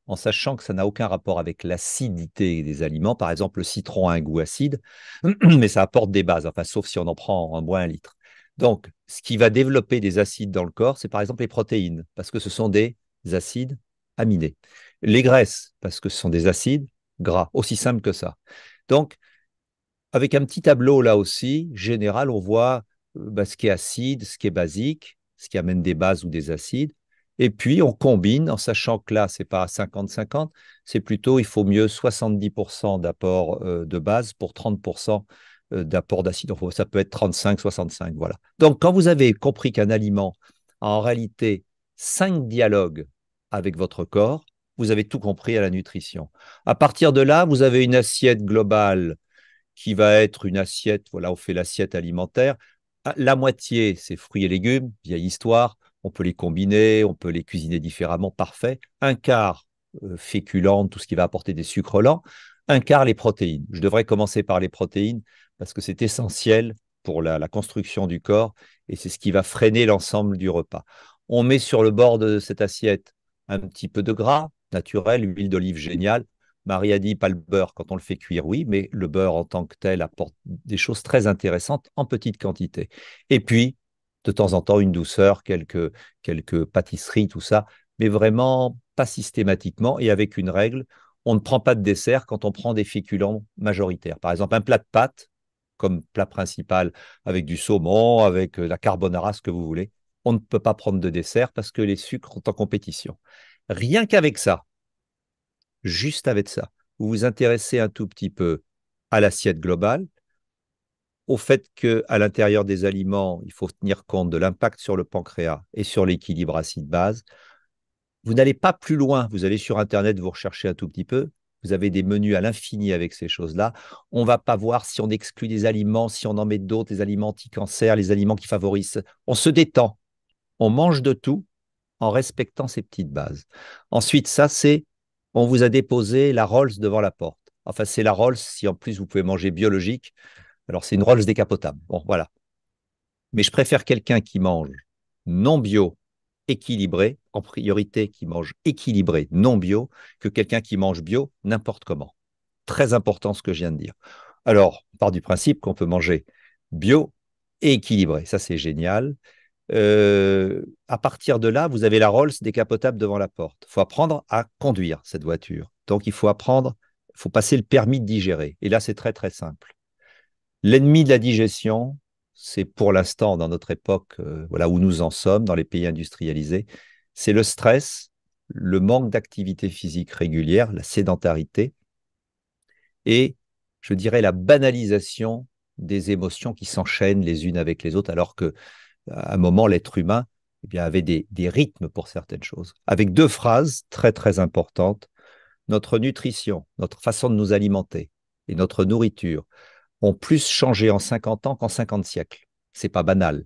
en sachant que ça n'a aucun rapport avec l'acidité des aliments. Par exemple, le citron a un goût acide, mais ça apporte des bases, enfin, sauf si on en prend en moins un litre. Donc, ce qui va développer des acides dans le corps, c'est par exemple les protéines, parce que ce sont des acides aminés les graisses, parce que ce sont des acides gras, aussi simple que ça. Donc, avec un petit tableau là aussi, général, on voit euh, bah, ce qui est acide, ce qui est basique, ce qui amène des bases ou des acides. Et puis, on combine, en sachant que là, ce n'est pas 50-50, c'est plutôt, il faut mieux 70% d'apport euh, de base pour 30% euh, d'apport d'acide. Ça peut être 35-65, voilà. Donc, quand vous avez compris qu'un aliment a en réalité 5 dialogues avec votre corps, vous avez tout compris à la nutrition. À partir de là, vous avez une assiette globale qui va être une assiette, voilà, on fait l'assiette alimentaire. Ah, la moitié, c'est fruits et légumes, vieille histoire. On peut les combiner, on peut les cuisiner différemment, parfait. Un quart euh, féculente, tout ce qui va apporter des sucres lents. Un quart les protéines. Je devrais commencer par les protéines parce que c'est essentiel pour la construction du corps et c'est ce qui va freiner l'ensemble du repas. On met sur le bord de cette assiette un petit peu de gras, naturel, huile d'olive géniale. Marie a dit pas le beurre quand on le fait cuire, oui, mais le beurre en tant que tel apporte des choses très intéressantes en petite quantité. Et puis, de temps en temps, une douceur, quelques, quelques pâtisseries, tout ça, mais vraiment pas systématiquement et avec une règle. On ne prend pas de dessert quand on prend des féculents majoritaires. Par exemple, un plat de pâtes comme plat principal avec du saumon, avec euh, la carbonara, ce que vous voulez. On ne peut pas prendre de dessert parce que les sucres sont en compétition. Rien qu'avec ça, juste avec ça, vous vous intéressez un tout petit peu à l'assiette globale, au fait qu'à l'intérieur des aliments, il faut tenir compte de l'impact sur le pancréas et sur l'équilibre acide-base. Vous n'allez pas plus loin, vous allez sur Internet, vous recherchez un tout petit peu, vous avez des menus à l'infini avec ces choses-là. On ne va pas voir si on exclut des aliments, si on en met d'autres, les aliments anti-cancer, les aliments qui favorisent. On se détend, on mange de tout, en respectant ces petites bases. Ensuite, ça, c'est on vous a déposé la Rolls devant la porte. Enfin, c'est la Rolls si en plus vous pouvez manger biologique. Alors, c'est une Rolls décapotable. Bon, voilà. Mais je préfère quelqu'un qui mange non bio, équilibré, en priorité, qui mange équilibré, non bio, que quelqu'un qui mange bio n'importe comment. Très important ce que je viens de dire. Alors, on part du principe qu'on peut manger bio et équilibré. Ça, c'est génial. Euh, à partir de là, vous avez la Rolls décapotable devant la porte. Il faut apprendre à conduire cette voiture. Donc, il faut apprendre, il faut passer le permis de digérer. Et là, c'est très, très simple. L'ennemi de la digestion, c'est pour l'instant, dans notre époque, euh, voilà où nous en sommes, dans les pays industrialisés, c'est le stress, le manque d'activité physique régulière, la sédentarité et, je dirais, la banalisation des émotions qui s'enchaînent les unes avec les autres, alors que à un moment, l'être humain eh bien, avait des, rythmes pour certaines choses. Avec deux phrases très, très importantes. Notre nutrition, notre façon de nous alimenter et notre nourriture ont plus changé en 50 ans qu'en 50 siècles. C'est pas banal.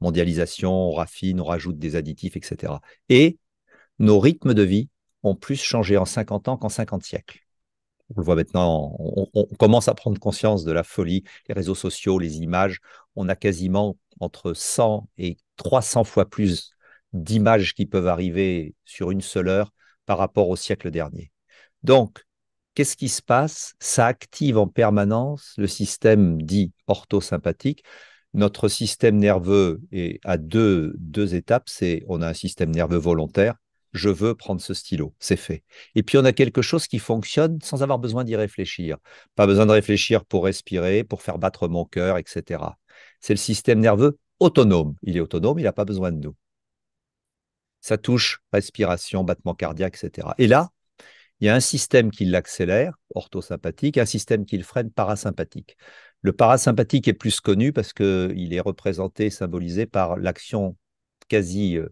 Mondialisation, on raffine, on rajoute des additifs, etc. Et nos rythmes de vie ont plus changé en 50 ans qu'en 50 siècles. On le voit maintenant, on, commence à prendre conscience de la folie, les réseaux sociaux, les images. On a quasiment entre 100 et 300 fois plus d'images qui peuvent arriver sur une seule heure par rapport au siècle dernier. Donc, qu'est-ce qui se passe Ça active en permanence le système dit orthosympathique. Notre système nerveux est à deux, deux étapes. C'est on a un système nerveux volontaire. Je veux prendre ce stylo, c'est fait. Et puis on a quelque chose qui fonctionne sans avoir besoin d'y réfléchir. Pas besoin de réfléchir pour respirer, pour faire battre mon cœur, etc c'est le système nerveux autonome. Il est autonome, il n'a pas besoin de nous. Ça touche respiration, battement cardiaque, etc. Et là, il y a un système qui l'accélère, orthosympathique, un système qui le freine, parasympathique. Le parasympathique est plus connu parce qu'il est représenté, symbolisé par l'action quasi euh,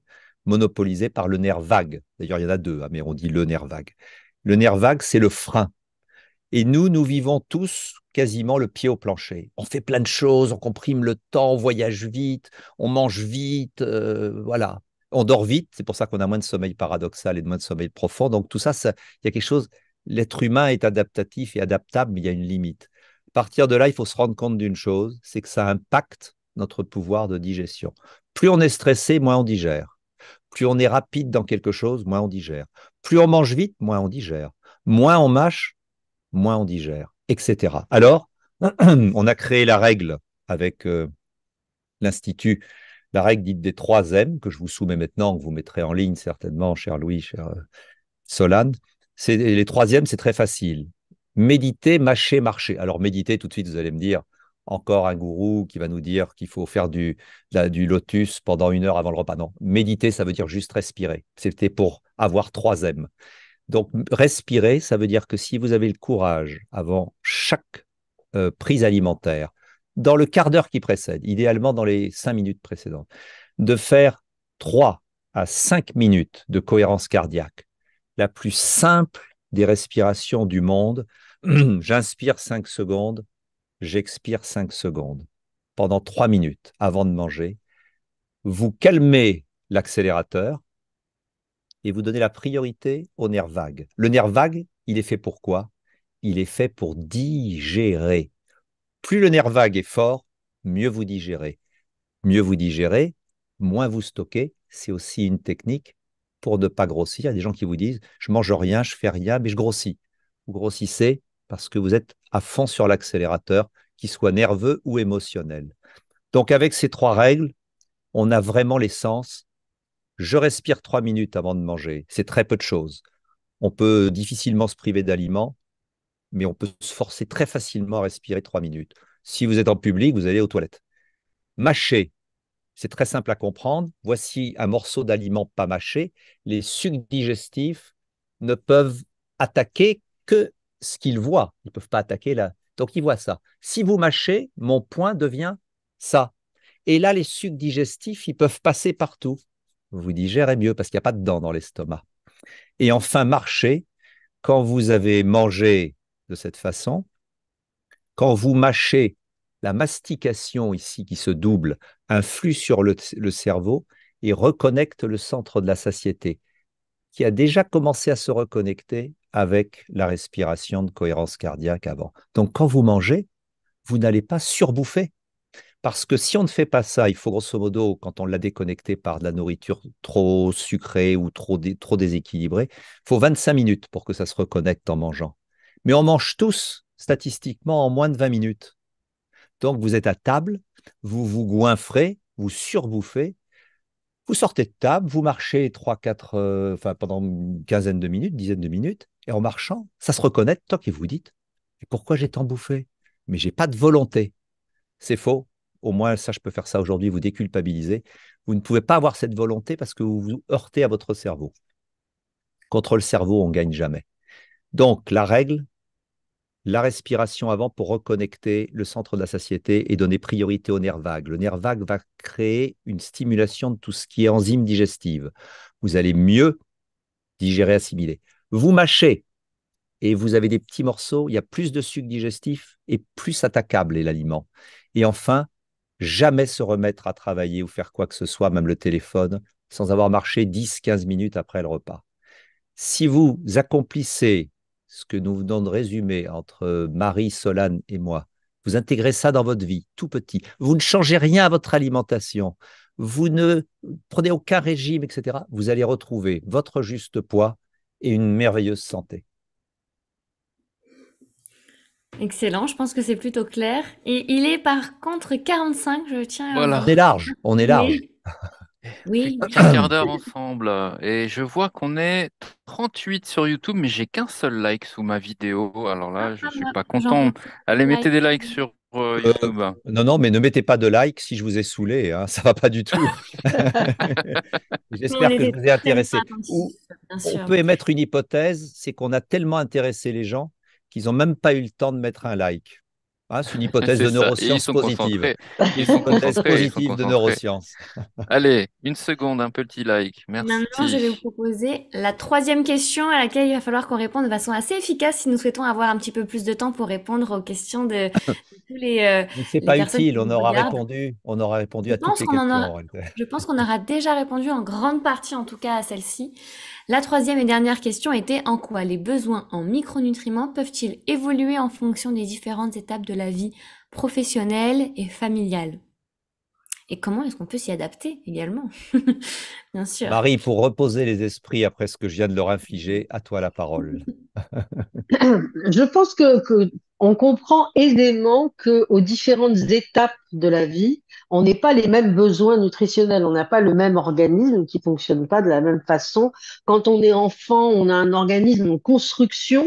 monopolisée par le nerf vague. D'ailleurs, il y en a deux, hein, mais on dit le nerf vague. Le nerf vague, c'est le frein. Et nous, nous vivons tous quasiment le pied au plancher. On fait plein de choses, on comprime le temps, on voyage vite, on mange vite, euh, voilà. On dort vite, c'est pour ça qu'on a moins de sommeil paradoxal et moins de sommeil profond. Donc tout ça, il y a quelque chose, l'être humain est adaptatif et adaptable, mais il y a une limite. À partir de là, il faut se rendre compte d'une chose, c'est que ça impacte notre pouvoir de digestion. Plus on est stressé, moins on digère. Plus on est rapide dans quelque chose, moins on digère. Plus on mange vite, moins on digère. Moins on mâche, moins on digère etc. Alors, on a créé la règle avec euh, l'Institut, la règle dite des trois M, que je vous soumets maintenant, que vous mettrez en ligne certainement, cher Louis, cher Solan. Euh, Solane. C'est, les troisièmes, c'est très facile. Méditer, mâcher, marcher. Alors, méditer, tout de suite, vous allez me dire, encore un gourou qui va nous dire qu'il faut faire du, du lotus pendant une heure avant le repas. Non, méditer, ça veut dire juste respirer. C'était pour avoir trois M. Donc, respirer, ça veut dire que si vous avez le courage avant chaque euh, prise alimentaire, dans le quart d'heure qui précède, idéalement dans les cinq minutes précédentes, de faire trois à cinq minutes de cohérence cardiaque, la plus simple des respirations du monde. J'inspire cinq secondes, j'expire cinq secondes pendant trois minutes avant de manger. Vous calmez l'accélérateur, et vous donnez la priorité au nerf vague. Le nerf vague, il est fait pour quoi Il est fait pour digérer. Plus le nerf vague est fort, mieux vous digérez. Mieux vous digérez, moins vous stockez. C'est aussi une technique pour ne pas grossir. Il y a des gens qui vous disent je mange rien, je fais rien, mais je grossis. Vous grossissez parce que vous êtes à fond sur l'accélérateur, qu'il soit nerveux ou émotionnel. Donc avec ces trois règles, on a vraiment l'essence je respire trois minutes avant de manger. C'est très peu de choses. On peut difficilement se priver d'aliments, mais on peut se forcer très facilement à respirer trois minutes. Si vous êtes en public, vous allez aux toilettes. Mâcher, c'est très simple à comprendre. Voici un morceau d'aliment pas mâché. Les sucs digestifs ne peuvent attaquer que ce qu'ils voient. Ils ne peuvent pas attaquer là. Donc ils voient ça. Si vous mâchez, mon point devient ça. Et là, les sucs digestifs, ils peuvent passer partout vous digérez mieux parce qu'il n'y a pas de dents dans l'estomac. Et enfin, marcher, quand vous avez mangé de cette façon, quand vous mâchez, la mastication ici qui se double influe sur le, le cerveau et reconnecte le centre de la satiété, qui a déjà commencé à se reconnecter avec la respiration de cohérence cardiaque avant. Donc quand vous mangez, vous n'allez pas surbouffer. Parce que si on ne fait pas ça, il faut grosso modo, quand on l'a déconnecté par de la nourriture trop sucrée ou trop, déséquilibrée, il faut 25 minutes pour que ça se reconnecte en mangeant. Mais on mange tous, statistiquement, en moins de 20 minutes. Donc vous êtes à table, vous vous goinfrez, vous surbouffez, vous sortez de table, vous marchez 3, 4, euh, enfin pendant une quinzaine de minutes, dizaine de minutes, et en marchant, ça se reconnecte. tant que vous dites, pourquoi j'ai tant bouffé Mais j'ai pas de volonté. C'est faux au moins ça, je peux faire ça aujourd'hui, vous déculpabiliser. Vous ne pouvez pas avoir cette volonté parce que vous vous heurtez à votre cerveau. Contre le cerveau, on ne gagne jamais. Donc, la règle, la respiration avant pour reconnecter le centre de la satiété et donner priorité au nerf vague. Le nerf vague va créer une stimulation de tout ce qui est enzyme digestive. Vous allez mieux digérer, assimiler. Vous mâchez et vous avez des petits morceaux, il y a plus de sucre digestif et plus attaquable est l'aliment. Et enfin, jamais se remettre à travailler ou faire quoi que ce soit, même le téléphone, sans avoir marché 10-15 minutes après le repas. Si vous accomplissez ce que nous venons de résumer entre Marie, Solane et moi, vous intégrez ça dans votre vie, tout petit. Vous ne changez rien à votre alimentation. Vous ne prenez aucun régime, etc. Vous allez retrouver votre juste poids et une merveilleuse santé. Excellent, je pense que c'est plutôt clair. Et il est par contre 45, je tiens à... dire. On est large, on est large. Oui. Un quart d'heure ensemble. Et je vois qu'on est 38 sur YouTube, mais j'ai qu'un seul like sous ma vidéo. Alors là, je ne ah, suis pas content. Allez, mettez des likes sur euh, euh, YouTube. non, non, mais ne mettez pas de likes si je vous ai saoulé. Hein, ça va pas du tout. J'espère que vous ai intéressé. on peut émettre une hypothèse, c'est qu'on a tellement intéressé les gens qu'ils n'ont même pas eu le temps de mettre un like. Ah, c'est une hypothèse de neurosciences positive. Ils sont hypothèse de neurosciences. Allez, une seconde, un petit like. Merci. Maintenant, je vais vous proposer la troisième question à laquelle il va falloir qu'on réponde de façon assez efficace si nous souhaitons avoir un petit peu plus de temps pour répondre aux questions de, tous les. Euh, n'est pas utile. On aura répondu. On aura répondu à toutes les questions. je pense qu'on aura déjà répondu en grande partie, en tout cas, à celle-ci. La troisième et dernière question était en quoi les besoins en micronutriments peuvent-ils évoluer en fonction des différentes étapes de la vie professionnelle et familiale et comment est-ce qu'on peut s'y adapter également Bien sûr. Marie, pour reposer les esprits après ce que je viens de leur infliger, à toi la parole. je pense que, comprend aisément que aux différentes étapes de la vie, on n'est pas les mêmes besoins nutritionnels, on n'a pas le même organisme qui fonctionne pas de la même façon. Quand on est enfant, on a un organisme en construction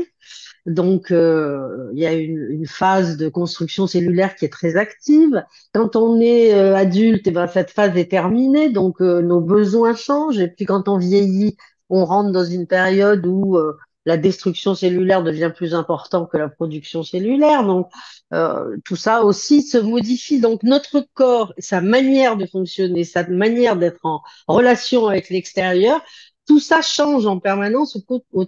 donc, euh, il y a une, phase de construction cellulaire qui est très active. Quand on est euh, adulte, et eh ben, cette phase est terminée, donc euh, nos besoins changent. Et puis, quand on vieillit, on rentre dans une période où la destruction cellulaire devient plus importante que la production cellulaire. Donc, tout ça aussi se modifie. Donc, notre corps, sa manière de fonctionner, sa manière d'être en relation avec l'extérieur, tout ça change en permanence au, au,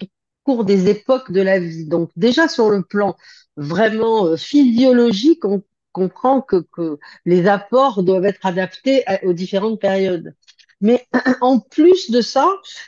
des époques de la vie. Donc déjà sur le plan vraiment euh, physiologique, on comprend que, les apports doivent être adaptés aux différentes périodes. Mais en plus de ça,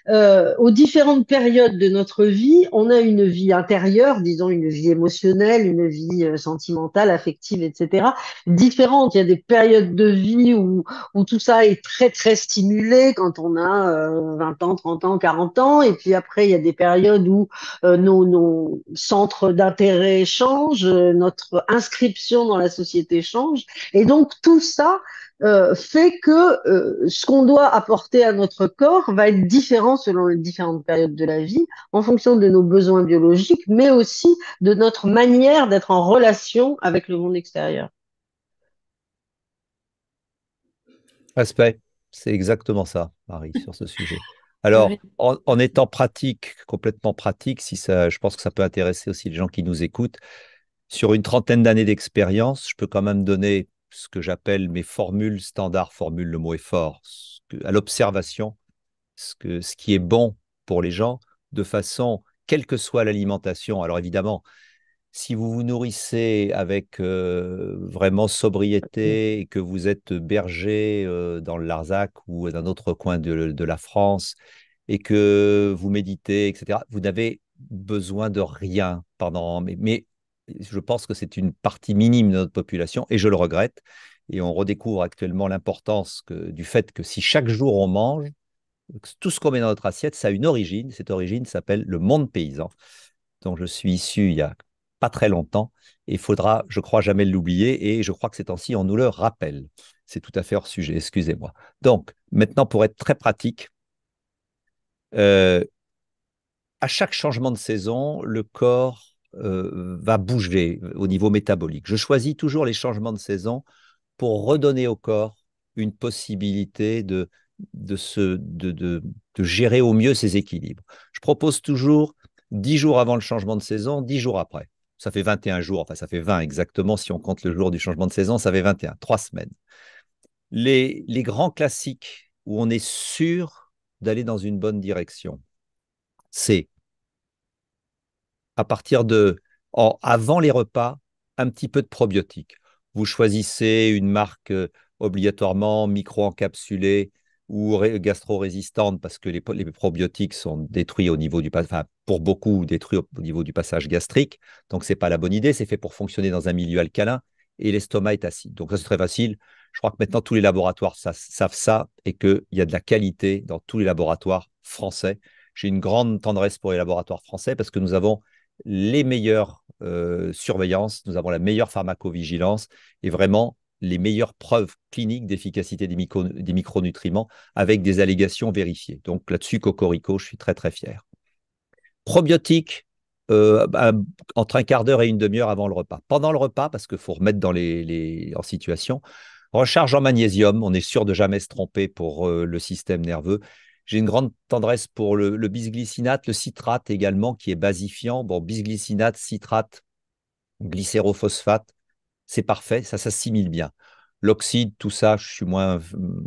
euh, aux différentes périodes de notre vie, on a une vie intérieure, disons une vie émotionnelle, une vie euh, sentimentale, affective, etc., différente. Il y a des périodes de vie où, où tout ça est très, très stimulé quand on a 20 euh, ans, 30 ans, 40 ans. Et puis après, il y a des périodes où euh, nos, nos centres d'intérêt changent, notre inscription dans la société change. Et donc, tout ça euh, fait que euh, ce qu'on doit apporter à notre corps va être différent selon les différentes périodes de la vie, en fonction de nos besoins biologiques, mais aussi de notre manière d'être en relation avec le monde extérieur. Aspect, c'est exactement ça, Marie, sur ce sujet. Alors, en, en, étant pratique, complètement pratique, si ça, je pense que ça peut intéresser aussi les gens qui nous écoutent, sur une trentaine d'années d'expérience, je peux quand même donner ce que j'appelle mes formules standards, formule, le mot est fort, à l'observation, ce, que, ce qui est bon pour les gens, de façon, quelle que soit l'alimentation. Alors évidemment, si vous vous nourrissez avec euh, vraiment sobriété et que vous êtes berger euh, dans le Larzac ou dans un autre coin de, de, la France et que vous méditez, etc., vous n'avez besoin de rien pendant. Mais, mais je pense que c'est une partie minime de notre population et je le regrette. Et on redécouvre actuellement l'importance du fait que si chaque jour on mange, tout ce qu'on met dans notre assiette, ça a une origine. Cette origine s'appelle le monde paysan, dont je suis issu il y a pas très longtemps. Et il faudra, je crois, jamais l'oublier. Et je crois que ces temps-ci, on nous le rappelle. C'est tout à fait hors sujet, excusez-moi. Donc, maintenant, pour être très pratique, euh, à chaque changement de saison, le corps euh, va bouger au niveau métabolique. Je choisis toujours les changements de saison pour redonner au corps une possibilité de, de, se, de, gérer au mieux ses équilibres. Je propose toujours 10 jours avant le changement de saison, 10 jours après. Ça fait 21 jours, enfin ça fait 20 exactement si on compte le jour du changement de saison, ça fait 21, 3 semaines. Les, les grands classiques où on est sûr d'aller dans une bonne direction, c'est à partir de, avant les repas, un petit peu de probiotiques. Vous choisissez une marque euh, obligatoirement micro-encapsulée ou gastro-résistante parce que les, les, probiotiques sont détruits au niveau du pour beaucoup détruits au, niveau du passage gastrique. Donc c'est pas la bonne idée, c'est fait pour fonctionner dans un milieu alcalin et l'estomac est acide. Donc ça c'est très facile. Je crois que maintenant tous les laboratoires savent ça et qu'il y a de la qualité dans tous les laboratoires français. J'ai une grande tendresse pour les laboratoires français parce que nous avons les meilleures euh, surveillances, nous avons la meilleure pharmacovigilance et vraiment les meilleures preuves cliniques d'efficacité des, micronutriments avec des allégations vérifiées. Donc là-dessus, Cocorico, je suis très très fier. Probiotiques, euh, entre un quart d'heure et une demi-heure avant le repas. Pendant le repas, parce qu'il faut remettre dans les, en situation, recharge en magnésium, on est sûr de jamais se tromper pour euh, le système nerveux, j'ai une grande tendresse pour le, bisglycinate, le citrate également, qui est basifiant. Bon, bisglycinate, citrate, glycérophosphate, c'est parfait, ça s'assimile bien. L'oxyde, tout ça, je suis moins,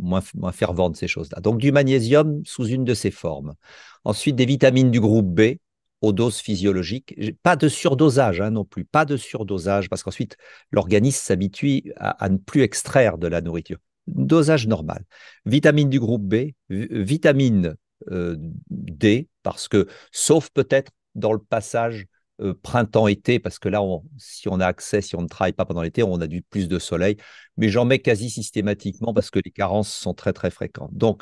moins, fervent de ces choses-là. Donc du magnésium sous une de ces formes. Ensuite, des vitamines du groupe B, aux doses physiologiques. Pas de surdosage hein, non plus, pas de surdosage, parce qu'ensuite l'organisme s'habitue à, ne plus extraire de la nourriture dosage normal. Vitamine du groupe B, vitamine euh, D, parce que, sauf peut-être dans le passage euh, printemps-été, parce que là, si on a accès, si on ne travaille pas pendant l'été, on a du plus de soleil, mais j'en mets quasi systématiquement parce que les carences sont très, très fréquentes. Donc,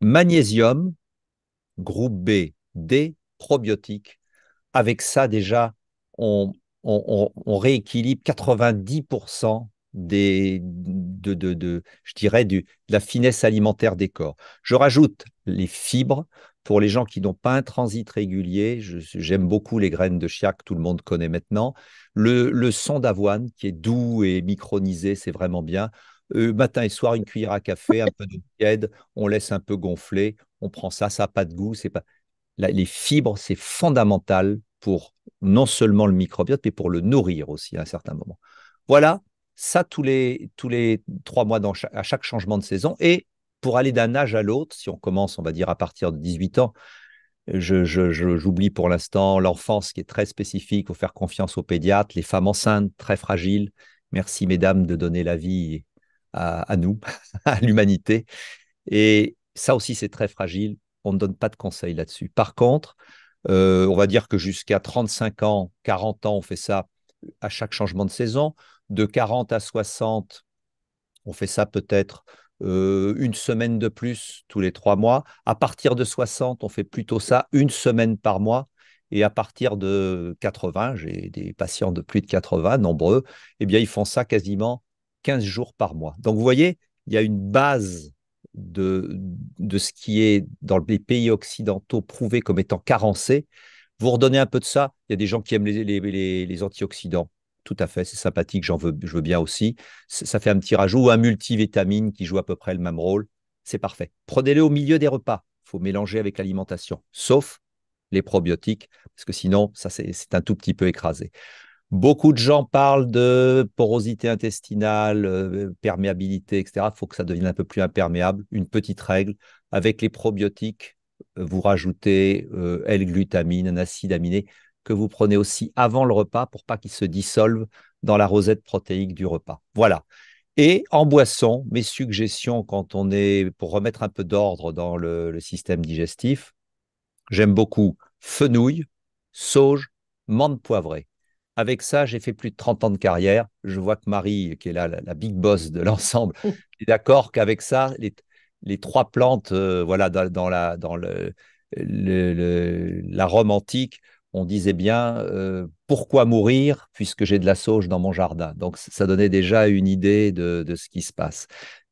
magnésium, groupe B, D, probiotiques. Avec ça, déjà, on rééquilibre 90% des, de, je dirais, du, de la finesse alimentaire des corps. Je rajoute les fibres. Pour les gens qui n'ont pas un transit régulier, j'aime beaucoup les graines de chia que tout le monde connaît maintenant. Le, le son d'avoine qui est doux et micronisé, c'est vraiment bien. Euh, matin et soir, une cuillère à café, un peu de tiède, on laisse un peu gonfler, on prend ça, ça n'a pas de goût. c'est pas Les fibres, c'est fondamental pour non seulement le microbiote, mais pour le nourrir aussi à un certain moment. Voilà ça tous les, tous les trois mois à chaque changement de saison. Et pour aller d'un âge à l'autre, si on commence, on va dire, à partir de 18 ans, j'oublie je, je, pour l'instant l'enfance qui est très spécifique, il faut faire confiance aux pédiatres, les femmes enceintes très fragiles. Merci, mesdames, de donner la vie à, nous, à l'humanité. Et ça aussi, c'est très fragile. On ne donne pas de conseils là-dessus. Par contre, euh, on va dire que jusqu'à 35 ans, 40 ans, on fait ça à chaque changement de saison. De 40 à 60, on fait ça peut-être euh, une semaine de plus tous les trois mois. À partir de 60, on fait plutôt ça une semaine par mois. Et à partir de 80, j'ai des patients de plus de 80, nombreux, eh bien, ils font ça quasiment 15 jours par mois. Donc, vous voyez, il y a une base de, de ce qui est dans les pays occidentaux prouvé comme étant carencé vous redonnez un peu de ça. Il y a des gens qui aiment les, les, les, antioxydants. Tout à fait, c'est sympathique, j'en veux, je veux bien aussi. Ça fait un petit rajout ou un multivitamine qui joue à peu près le même rôle. C'est parfait. Prenez-le au milieu des repas. Il faut mélanger avec l'alimentation, sauf les probiotiques, parce que sinon, ça c'est un tout petit peu écrasé. Beaucoup de gens parlent de porosité intestinale, euh, perméabilité, etc. Il faut que ça devienne un peu plus imperméable. Une petite règle avec les probiotiques, vous rajoutez euh, L-glutamine, un acide aminé que vous prenez aussi avant le repas pour pas qu'il se dissolve dans la rosette protéique du repas. Voilà. Et en boisson, mes suggestions quand on est pour remettre un peu d'ordre dans le, système digestif, j'aime beaucoup fenouil, sauge, menthe poivrée. Avec ça, j'ai fait plus de 30 ans de carrière. Je vois que Marie, qui est la, la, big boss de l'ensemble, est d'accord qu'avec ça, les, les trois plantes, euh, voilà, dans, la, dans le, Rome antique, on disait bien euh, pourquoi mourir puisque j'ai de la sauge dans mon jardin. Donc ça donnait déjà une idée de, ce qui se passe.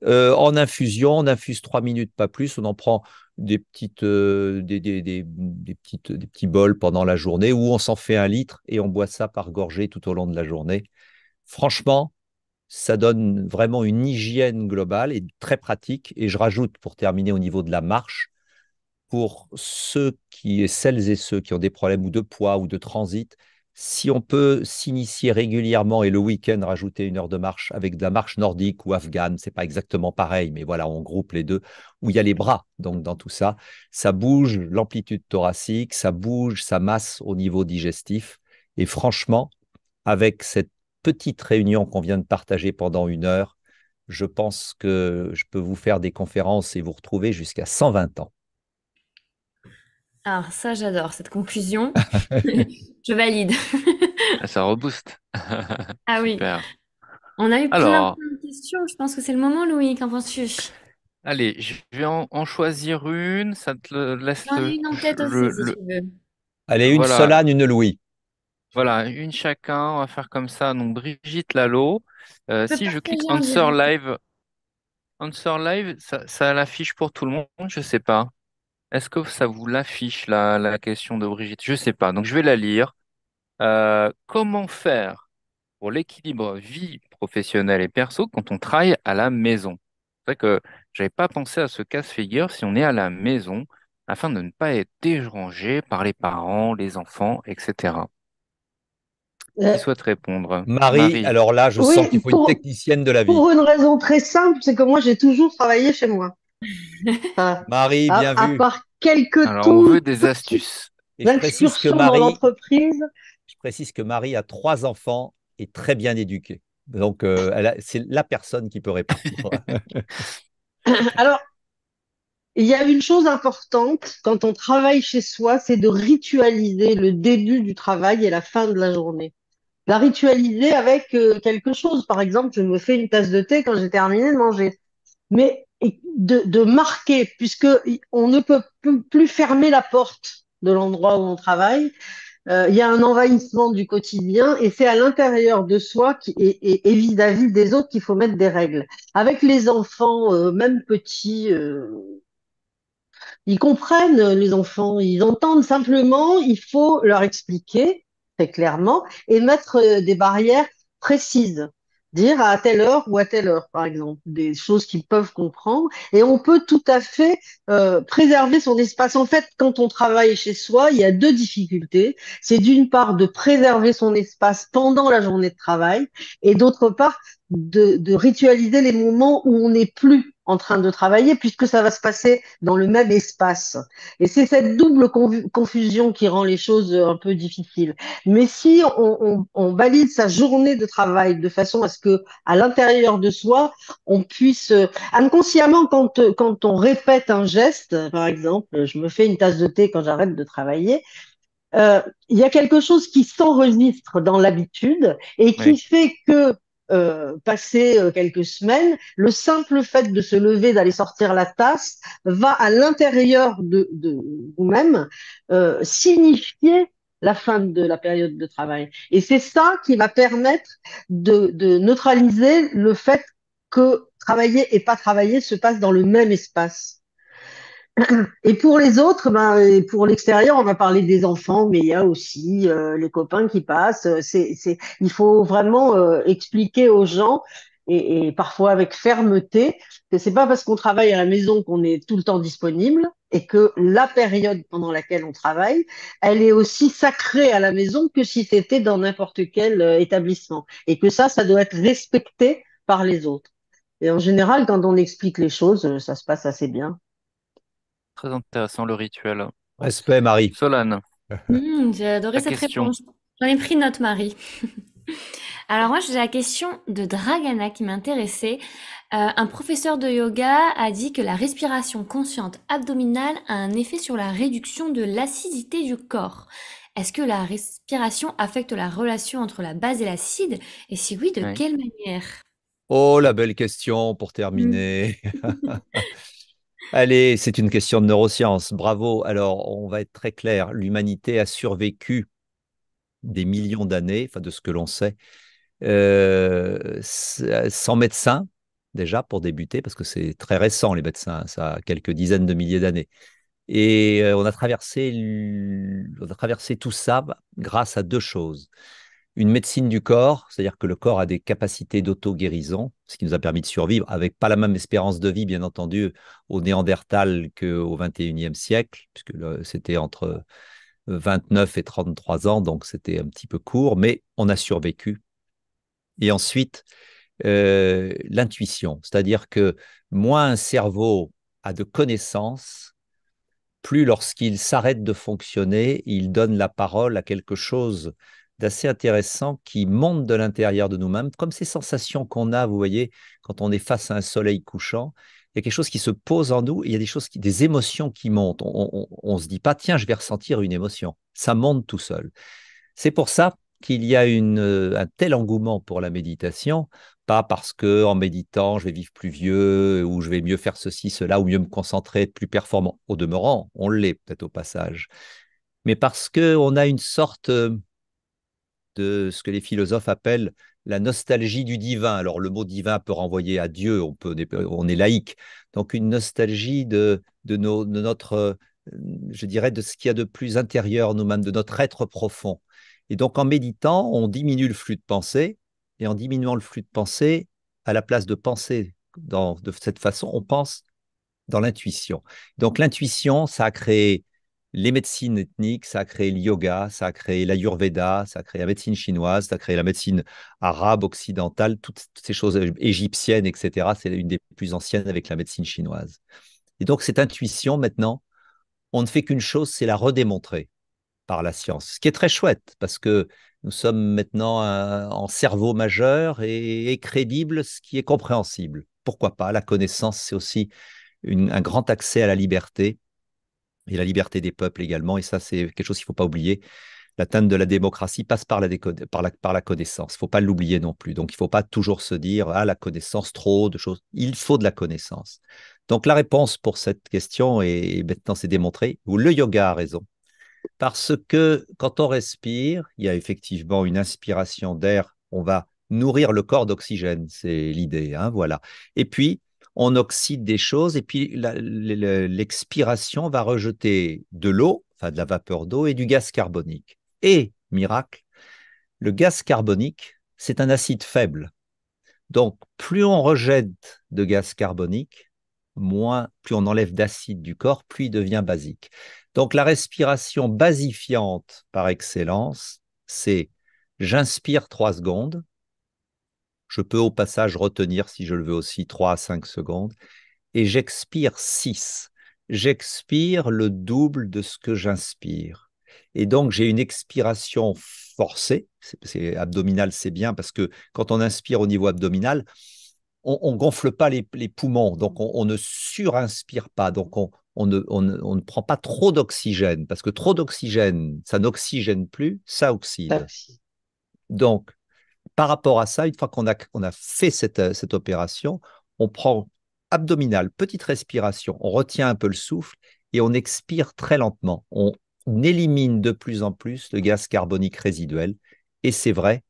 Euh, en infusion, on infuse trois minutes, pas plus. On en prend des petites, des, des, des, petites, des petits bols pendant la journée, ou on s'en fait un litre et on boit ça par gorgée tout au long de la journée. Franchement, ça donne vraiment une hygiène globale et très pratique. Et je rajoute, pour terminer au niveau de la marche, pour ceux qui, celles et ceux qui ont des problèmes ou de poids ou de transit, si on peut s'initier régulièrement et le week-end rajouter une heure de marche avec de la marche nordique ou afghane, c'est pas exactement pareil, mais voilà, on groupe les deux, où il y a les bras, donc dans tout ça, ça bouge l'amplitude thoracique, ça bouge, sa masse au niveau digestif. Et franchement, avec cette petite réunion qu'on vient de partager pendant une heure, je pense que je peux vous faire des conférences et vous retrouver jusqu'à 120 ans. Alors ah, ça, j'adore cette conclusion. je valide. Ah, ça rebooste. ah oui. On a eu plein, de questions. Je pense que c'est le moment, Louis. Qu'en hein, penses-tu Allez, je vais en, choisir une. Ça te laisse J'en ai une en tête aussi, si tu veux. Allez, une Solane, une Louis. Voilà, une chacun, on va faire comme ça. Donc Brigitte Lalo, euh, si je clique Answer Live, Answer Live, ça, l'affiche pour tout le monde, je ne sais pas. Est-ce que ça vous l'affiche la, question de Brigitte? Je ne sais pas. Donc je vais la lire. Euh, comment faire pour l'équilibre vie professionnelle et perso quand on travaille à la maison? C'est vrai que je n'avais pas pensé à ce casse-figure si on est à la maison afin de ne pas être dérangé par les parents, les enfants, etc. Euh, qui souhaite répondre Marie, alors là, je sens qu'il faut une technicienne de la vie. Pour une raison très simple, c'est que moi, j'ai toujours travaillé chez moi. Ah. Marie, bien à, part quelques alors, on veut des astuces. je précise que Marie, a trois enfants et très bien éduquée. Donc, euh, c'est la personne qui peut répondre. alors, il y a une chose importante quand on travaille chez soi, c'est de ritualiser le début du travail et la fin de la journée la ritualiser avec euh, quelque chose. Par exemple, je me fais une tasse de thé quand j'ai terminé de manger. Mais de, marquer, puisque on ne peut plus fermer la porte de l'endroit où on travaille, euh, il y a un envahissement du quotidien et c'est à l'intérieur de soi qui, et, vis-à-vis des autres qu'il faut mettre des règles. Avec les enfants, euh, même petits, ils comprennent les enfants, ils entendent simplement, il faut leur expliquer très clairement, et mettre euh, des barrières précises. Dire à telle heure ou à telle heure, par exemple, des choses qu'ils peuvent comprendre. Et on peut tout à fait euh, préserver son espace. En fait, quand on travaille chez soi, il y a deux difficultés. C'est d'une part de préserver son espace pendant la journée de travail et d'autre part de, ritualiser les moments où on n'est plus en train de travailler puisque ça va se passer dans le même espace. Et c'est cette double confusion qui rend les choses un peu difficiles. Mais si on, valide sa journée de travail de façon à ce que, à l'intérieur de soi, on puisse euh, inconsciemment quand quand on répète un geste, par exemple, je me fais une tasse de thé quand j'arrête de travailler, euh, il y a quelque chose qui s'enregistre dans l'habitude et qui fait que euh, passer euh, quelques semaines, le simple fait de se lever, d'aller sortir la tasse, va à l'intérieur de, vous-même euh, signifier la fin de la période de travail. Et c'est ça qui va permettre de, de neutraliser le fait que travailler et pas travailler se passe dans le même espace. Et pour les autres, ben euh, pour l'extérieur, on va parler des enfants, mais il y a aussi euh, les copains qui passent. Euh, c'est, c'est, il faut vraiment expliquer aux gens et, parfois avec fermeté que c'est pas parce qu'on travaille à la maison qu'on est tout le temps disponible et que la période pendant laquelle on travaille, elle est aussi sacrée à la maison que si c'était dans n'importe quel établissement et que ça, ça doit être respecté par les autres. Et en général, quand on explique les choses, ça se passe assez bien. Très intéressant le rituel. Respect, Marie. Solane. Hmm, j'ai adoré cette réponse. J'en ai pris note, Marie. Alors moi, j'ai la question de Dragana qui m'intéressait. Euh, un professeur de yoga a dit que la respiration consciente abdominale a un effet sur la réduction de l'acidité du corps. Est-ce que la respiration affecte la relation entre la base et l'acide Et si oui, de quelle manière Oh, la belle question pour terminer. Hmm. Allez, c'est une question de neurosciences. Bravo. Alors, on va être très clair. L'humanité a survécu des millions d'années, enfin de ce que l'on sait, euh, sans médecin, déjà pour débuter, parce que c'est très récent les médecins, ça a quelques dizaines de milliers d'années. Et euh, on a, traversé, on a traversé tout ça grâce à deux choses. Une médecine du corps, c'est-à-dire que le corps a des capacités d'auto-guérison, ce qui nous a permis de survivre, avec pas la même espérance de vie, bien entendu, au Néandertal qu'au XXIe siècle, puisque c'était entre 29 et 33 ans, donc c'était un petit peu court, mais on a survécu. Et ensuite, euh, l'intuition, c'est-à-dire que moins un cerveau a de connaissances, plus lorsqu'il s'arrête de fonctionner, il donne la parole à quelque chose assez intéressant qui monte de l'intérieur de nous-mêmes, comme ces sensations qu'on a, vous voyez, quand on est face à un soleil couchant. Il y a quelque chose qui se pose en nous, il y a des choses, des émotions qui montent. On ne se dit pas, tiens, je vais ressentir une émotion. Ça monte tout seul. C'est pour ça qu'il y a une, euh, un tel engouement pour la méditation, pas parce que en méditant je vais vivre plus vieux ou je vais mieux faire ceci, cela ou mieux me concentrer, être plus performant. Au demeurant, on l'est peut-être au passage, mais parce que on a une sorte euh, de ce que les philosophes appellent la nostalgie du divin. Alors le mot divin peut renvoyer à Dieu, on, peut, on est laïque. Donc une nostalgie de, de, notre, euh, je dirais, de ce qu'il y a de plus intérieur nous-mêmes, de notre être profond. Et donc en méditant, on diminue le flux de pensée, et en diminuant le flux de pensée, à la place de penser dans, de cette façon, on pense dans l'intuition. Donc l'intuition, ça a créé les médecines ethniques, ça a créé le yoga, ça a créé l'ayurveda, ça a créé la médecine chinoise, ça a créé la médecine arabe, occidentale, toutes, ces choses égyptiennes, etc. C'est l'une des plus anciennes avec la médecine chinoise. Et donc cette intuition, maintenant, on ne fait qu'une chose, c'est la redémontrer par la science, ce qui est très chouette, parce que nous sommes maintenant euh, en cerveau majeur et, crédible, ce qui est compréhensible. Pourquoi pas La connaissance, c'est aussi un grand accès à la liberté et la liberté des peuples également. Et ça, c'est quelque chose qu'il ne faut pas oublier. L'atteinte de la démocratie passe par la, par par la connaissance. Il ne faut pas l'oublier non plus. Donc, il ne faut pas toujours se dire, ah, la connaissance, trop de choses. Il faut de la connaissance. Donc, la réponse pour cette question, est, maintenant c'est démontré, le yoga a raison. Parce que quand on respire, il y a effectivement une inspiration d'air. On va nourrir le corps d'oxygène, c'est l'idée. Hein, voilà. Et puis, on oxyde des choses et puis l'expiration va rejeter de l'eau, enfin de la vapeur d'eau et du gaz carbonique. Et, miracle, le gaz carbonique, c'est un acide faible. Donc, plus on rejette de gaz carbonique, moins, plus on enlève d'acide du corps, plus il devient basique. Donc, la respiration basifiante par excellence, c'est j'inspire trois secondes, je peux au passage retenir, si je le veux aussi, 3 à 5 secondes. Et j'expire 6. J'expire le double de ce que j'inspire. Et donc, j'ai une expiration forcée. C'est, abdominal, c'est bien parce que quand on inspire au niveau abdominal, on, ne gonfle pas les, poumons, donc on, ne surinspire pas, donc on, ne, prend pas trop d'oxygène parce que trop d'oxygène, ça n'oxygène plus, ça oxyde. Donc, par rapport à ça, une fois qu'on a, a fait cette, euh, cette opération, on prend abdominal, petite respiration, on retient un peu le souffle et on expire très lentement. On élimine de plus en plus le gaz carbonique résiduel. Et c'est vrai,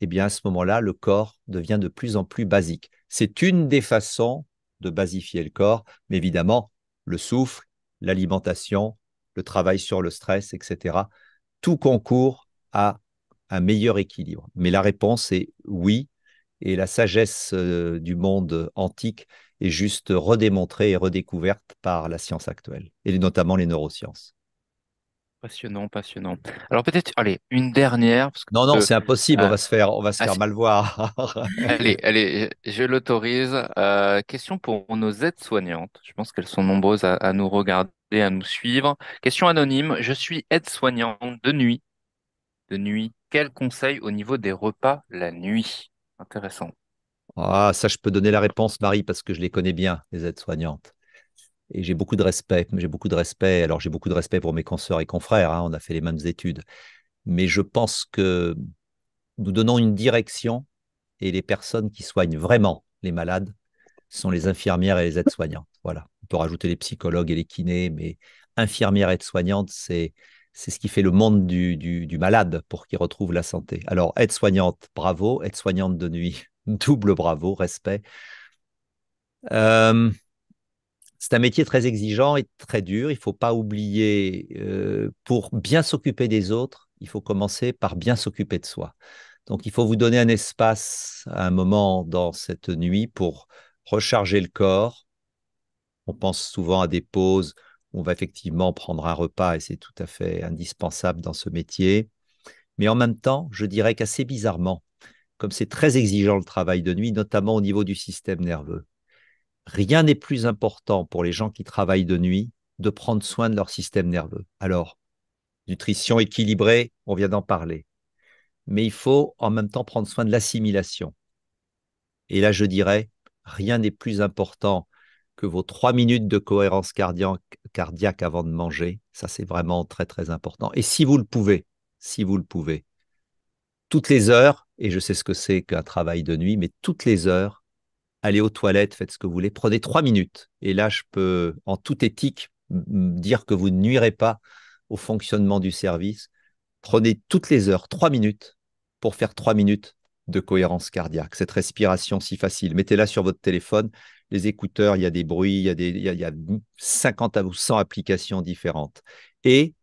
eh bien à ce moment-là, le corps devient de plus en plus basique. C'est une des façons de basifier le corps, mais évidemment, le souffle, l'alimentation, le travail sur le stress, etc., tout concourt à un meilleur équilibre Mais la réponse est oui, et la sagesse euh, du monde antique est juste redémontrée et redécouverte par la science actuelle, et notamment les neurosciences. Passionnant, passionnant. Alors peut-être, allez, une dernière. non, non, c'est impossible, on ah. va se faire, on va se ah, faire mal voir. allez, allez, je l'autorise. Euh, question pour nos aides-soignantes. Je pense qu'elles sont nombreuses à, nous regarder, à nous suivre. Question anonyme. Je suis aide-soignante de nuit de nuit. Quel conseil au niveau des repas la nuit Intéressant. Ah, ça, je peux donner la réponse, Marie, parce que je les connais bien, les aides-soignantes. Et j'ai beaucoup de respect. J'ai beaucoup de respect. Alors, j'ai beaucoup de respect pour mes consoeurs et confrères. Hein, on a fait les mêmes études. Mais je pense que nous donnons une direction et les personnes qui soignent vraiment les malades sont les infirmières et les aides-soignantes. Voilà. On peut rajouter les psychologues et les kinés, mais infirmières et aides-soignantes, c'est c'est ce qui fait le monde du, malade pour qu'il retrouve la santé. Alors, aide-soignante, bravo. Aide-soignante de nuit, double bravo, respect. Euh, c'est un métier très exigeant et très dur. Il ne faut pas oublier, euh, pour bien s'occuper des autres, il faut commencer par bien s'occuper de soi. Donc, il faut vous donner un espace, un moment dans cette nuit pour recharger le corps. On pense souvent à des pauses on va effectivement prendre un repas et c'est tout à fait indispensable dans ce métier. Mais en même temps, je dirais qu'assez bizarrement, comme c'est très exigeant le travail de nuit, notamment au niveau du système nerveux, rien n'est plus important pour les gens qui travaillent de nuit de prendre soin de leur système nerveux. Alors, nutrition équilibrée, on vient d'en parler. Mais il faut en même temps prendre soin de l'assimilation. Et là, je dirais, rien n'est plus important que vos trois minutes de cohérence cardiaque cardiaque avant de manger. Ça, c'est vraiment très, très important. Et si vous le pouvez, si vous le pouvez, toutes les heures, et je sais ce que c'est qu'un travail de nuit, mais toutes les heures, allez aux toilettes, faites ce que vous voulez, prenez trois minutes. Et là, je peux, en toute éthique, dire que vous ne nuirez pas au fonctionnement du service. Prenez toutes les heures trois minutes pour faire trois minutes de cohérence cardiaque, cette respiration si facile. Mettez-la sur votre téléphone les écouteurs, il y a des bruits, il y a, 50 ou 100 applications différentes. Et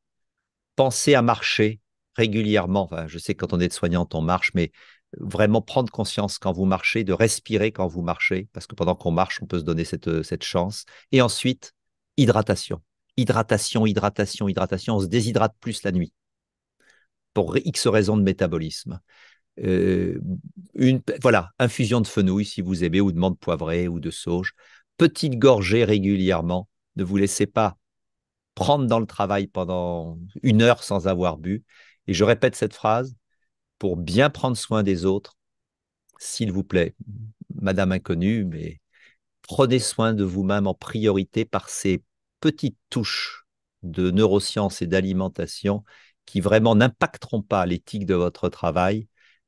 pensez à marcher régulièrement. je sais que quand on est soignant, on marche, mais vraiment prendre conscience quand vous marchez, de respirer quand vous marchez, parce que pendant qu'on marche, on peut se donner cette, cette chance. Et ensuite, hydratation. Hydratation, hydratation, hydratation. On se déshydrate plus la nuit pour X raisons de métabolisme. Euh, une, voilà, infusion de fenouil si vous aimez, ou de menthe poivrée, ou de sauge. Petite gorgée régulièrement. Ne vous laissez pas prendre dans le travail pendant une heure sans avoir bu. Et je répète cette phrase, pour bien prendre soin des autres, s'il vous plaît, Madame Inconnue, mais prenez soin de vous-même en priorité par ces petites touches de neurosciences et d'alimentation qui vraiment n'impacteront pas l'éthique de votre travail,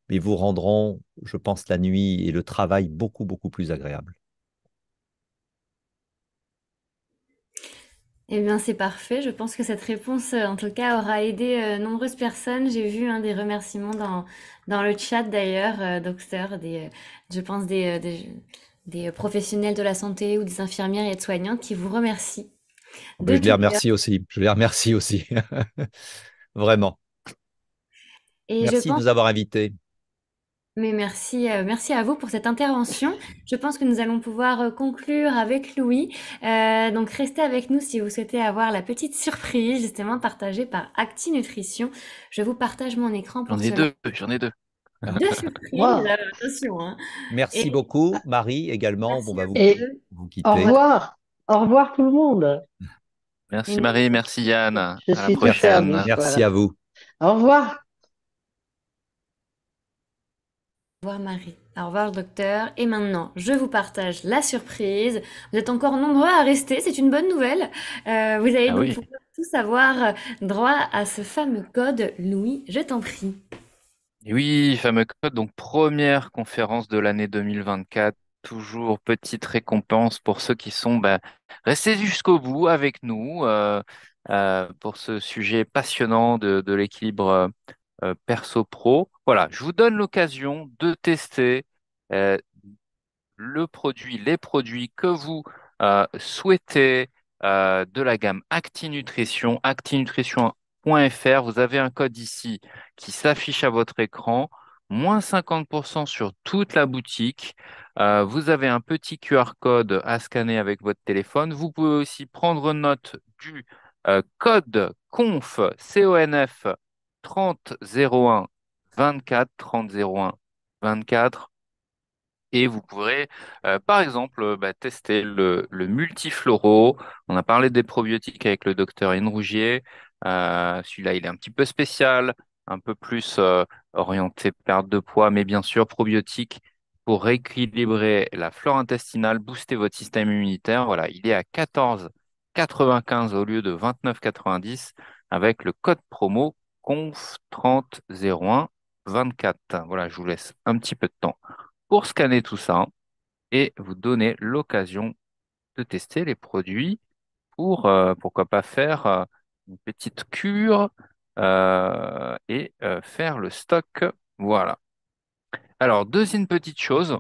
mais vous rendront, je pense, la nuit et le travail beaucoup, beaucoup plus agréable. Eh bien, c'est parfait. Je pense que cette réponse, euh, en tout cas, aura aidé euh, nombreuses personnes. J'ai vu des remerciements dans, dans le chat d'ailleurs, euh, docteur, des, je pense des, professionnels de la santé ou des infirmières et de soignantes qui vous remercient. je les remercie aussi. Je les remercie aussi. Vraiment. Merci de nous avoir invités merci, euh, merci à vous pour cette intervention. Je pense que nous allons pouvoir euh, conclure avec Louis. Euh, donc restez avec nous si vous souhaitez avoir la petite surprise justement partagée par Acti Nutrition. Je vous partage mon écran. J'en ai deux, j'en ai deux. Deux surprises, attention. Hein. Merci beaucoup, Marie également. bon bah vous, vous quittez. Au revoir, au revoir tout le monde. Merci Marie, merci Yann. à merci à vous. Au revoir. Au revoir Marie. Au revoir docteur. Et maintenant, je vous partage la surprise. Vous êtes encore nombreux à rester, c'est une bonne nouvelle. Euh, vous allez ah tous avoir droit à ce fameux code. Louis, je t'en prie. oui, fameux code. Donc première conférence de l'année 2024. Toujours petite récompense pour ceux qui sont bah, restés jusqu'au bout avec nous. Euh, euh, pour ce sujet passionnant de l'équilibre euh, perso pro. Voilà, je vous donne l'occasion de tester euh, le produit, les produits que vous euh, souhaitez de la gamme ActiNutrition, actinutrition.fr. Vous avez un code ici qui s'affiche à votre écran moins 50% sur toute la boutique. vous avez un petit QR code à scanner avec votre téléphone. Vous pouvez aussi prendre note du code CONF, CONF 30 01 24 30 01 24 et vous pourrez, euh, par exemple, euh, bah, tester le, multifloro. On a parlé des probiotiques avec le docteur Inrougier. Euh, celui-là, il est un petit peu spécial, un peu plus orienté perte de poids, mais bien sûr probiotique pour rééquilibrer la flore intestinale, booster votre système immunitaire. Voilà, il est à 14,95 au lieu de 29,90 avec le code promo conf 30 24. Voilà, je vous laisse un petit peu de temps pour scanner tout ça et vous donner l'occasion de tester les produits pour, euh, pourquoi pas, faire euh, une petite cure euh, et faire le stock. Voilà. Alors, deuxième petite chose,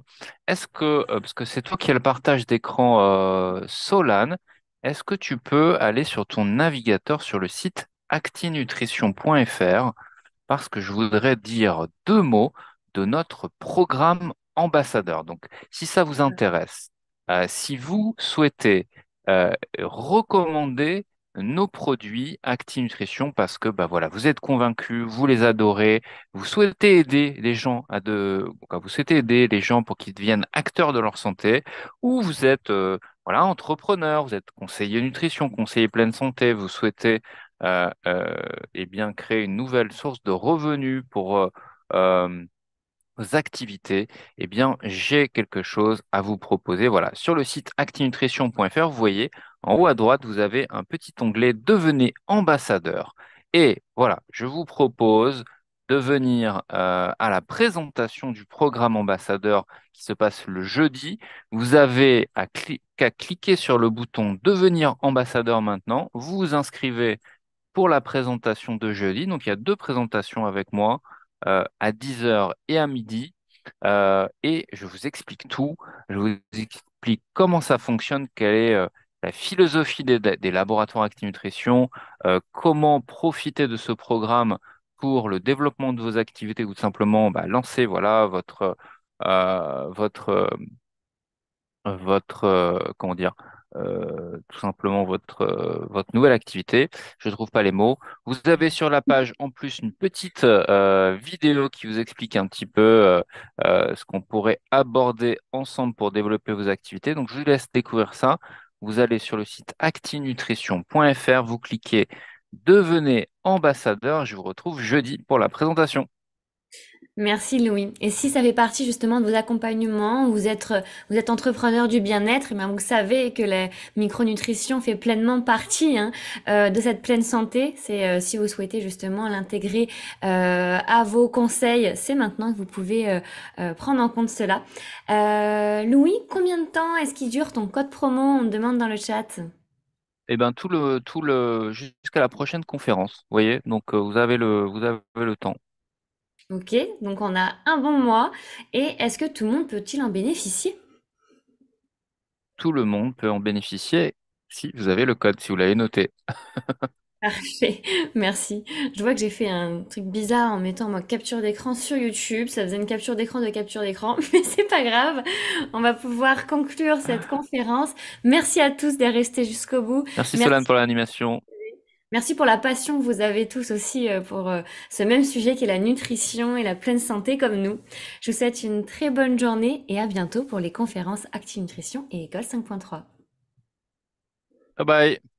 est-ce que, parce que c'est toi qui as le partage d'écran Solan, est-ce que tu peux aller sur ton navigateur sur le site actinutrition.fr parce que je voudrais dire deux mots de notre programme ambassadeur. Donc, si ça vous intéresse, euh, si vous souhaitez euh, recommander nos produits ActiNutrition parce que bah, voilà, vous êtes convaincus, vous les adorez, vous souhaitez aider les gens à de vous souhaitez aider les gens pour qu'ils deviennent acteurs de leur santé ou vous êtes euh, voilà, entrepreneur, vous êtes conseiller nutrition, conseiller pleine santé, vous souhaitez euh, euh bien, créer une nouvelle source de revenus pour euh, euh, vos activités, et eh bien, j'ai quelque chose à vous proposer. Voilà, sur le site actinutrition.fr, vous voyez, en haut à droite, vous avez un petit onglet Devenez ambassadeur. Et voilà, je vous propose de venir à la présentation du programme ambassadeur qui se passe le jeudi. Vous avez qu'à cliquer sur le bouton Devenir ambassadeur maintenant. Vous vous inscrivez la présentation de jeudi. Donc il y a deux présentations avec moi euh, à 10h et à midi. Euh, et je vous explique tout. Je vous explique comment ça fonctionne, quelle est euh, la philosophie des, laboratoires Acti Nutrition, comment profiter de ce programme pour le développement de vos activités ou tout simplement bah, lancer voilà, votre, votre, votre comment dire, euh, tout simplement votre, euh, votre nouvelle activité. Je ne trouve pas les mots. Vous avez sur la page en plus une petite euh, vidéo qui vous explique un petit peu ce qu'on pourrait aborder ensemble pour développer vos activités. Donc je vous laisse découvrir ça. Vous allez sur le site actinutrition.fr, vous cliquez Devenez ambassadeur. Je vous retrouve jeudi pour la présentation. Merci Louis. Et si ça fait partie justement de vos accompagnements, vous êtes, euh, vous êtes entrepreneur du bien-être, Et eh bien vous savez que la micronutrition fait pleinement partie hein, euh, de cette pleine santé. C'est euh, si vous souhaitez justement l'intégrer à vos conseils, c'est maintenant que vous pouvez prendre en compte cela. Louis, combien de temps est-ce qu'il dure ton code promo On me demande dans le chat. Eh ben tout le tout le jusqu'à la prochaine conférence, vous voyez. Donc vous avez le vous avez le temps. Ok, donc on a un bon mois. Et est-ce que tout le monde peut-il en bénéficier Tout le monde peut en bénéficier si vous avez le code, si vous l'avez noté. Parfait, merci. Je vois que j'ai fait un truc bizarre en mettant ma capture d'écran sur YouTube. Ça faisait une capture d'écran de capture d'écran, mais c'est pas grave. On va pouvoir conclure cette conférence. Merci à tous d'être restés jusqu'au bout. Merci, merci Solane pour l'animation. Merci pour la passion que vous avez tous aussi euh, pour euh, ce même sujet qui est la nutrition et la pleine santé comme nous. Je vous souhaite une très bonne journée et à bientôt pour les conférences Active Nutrition et École 5.3. Bye bye.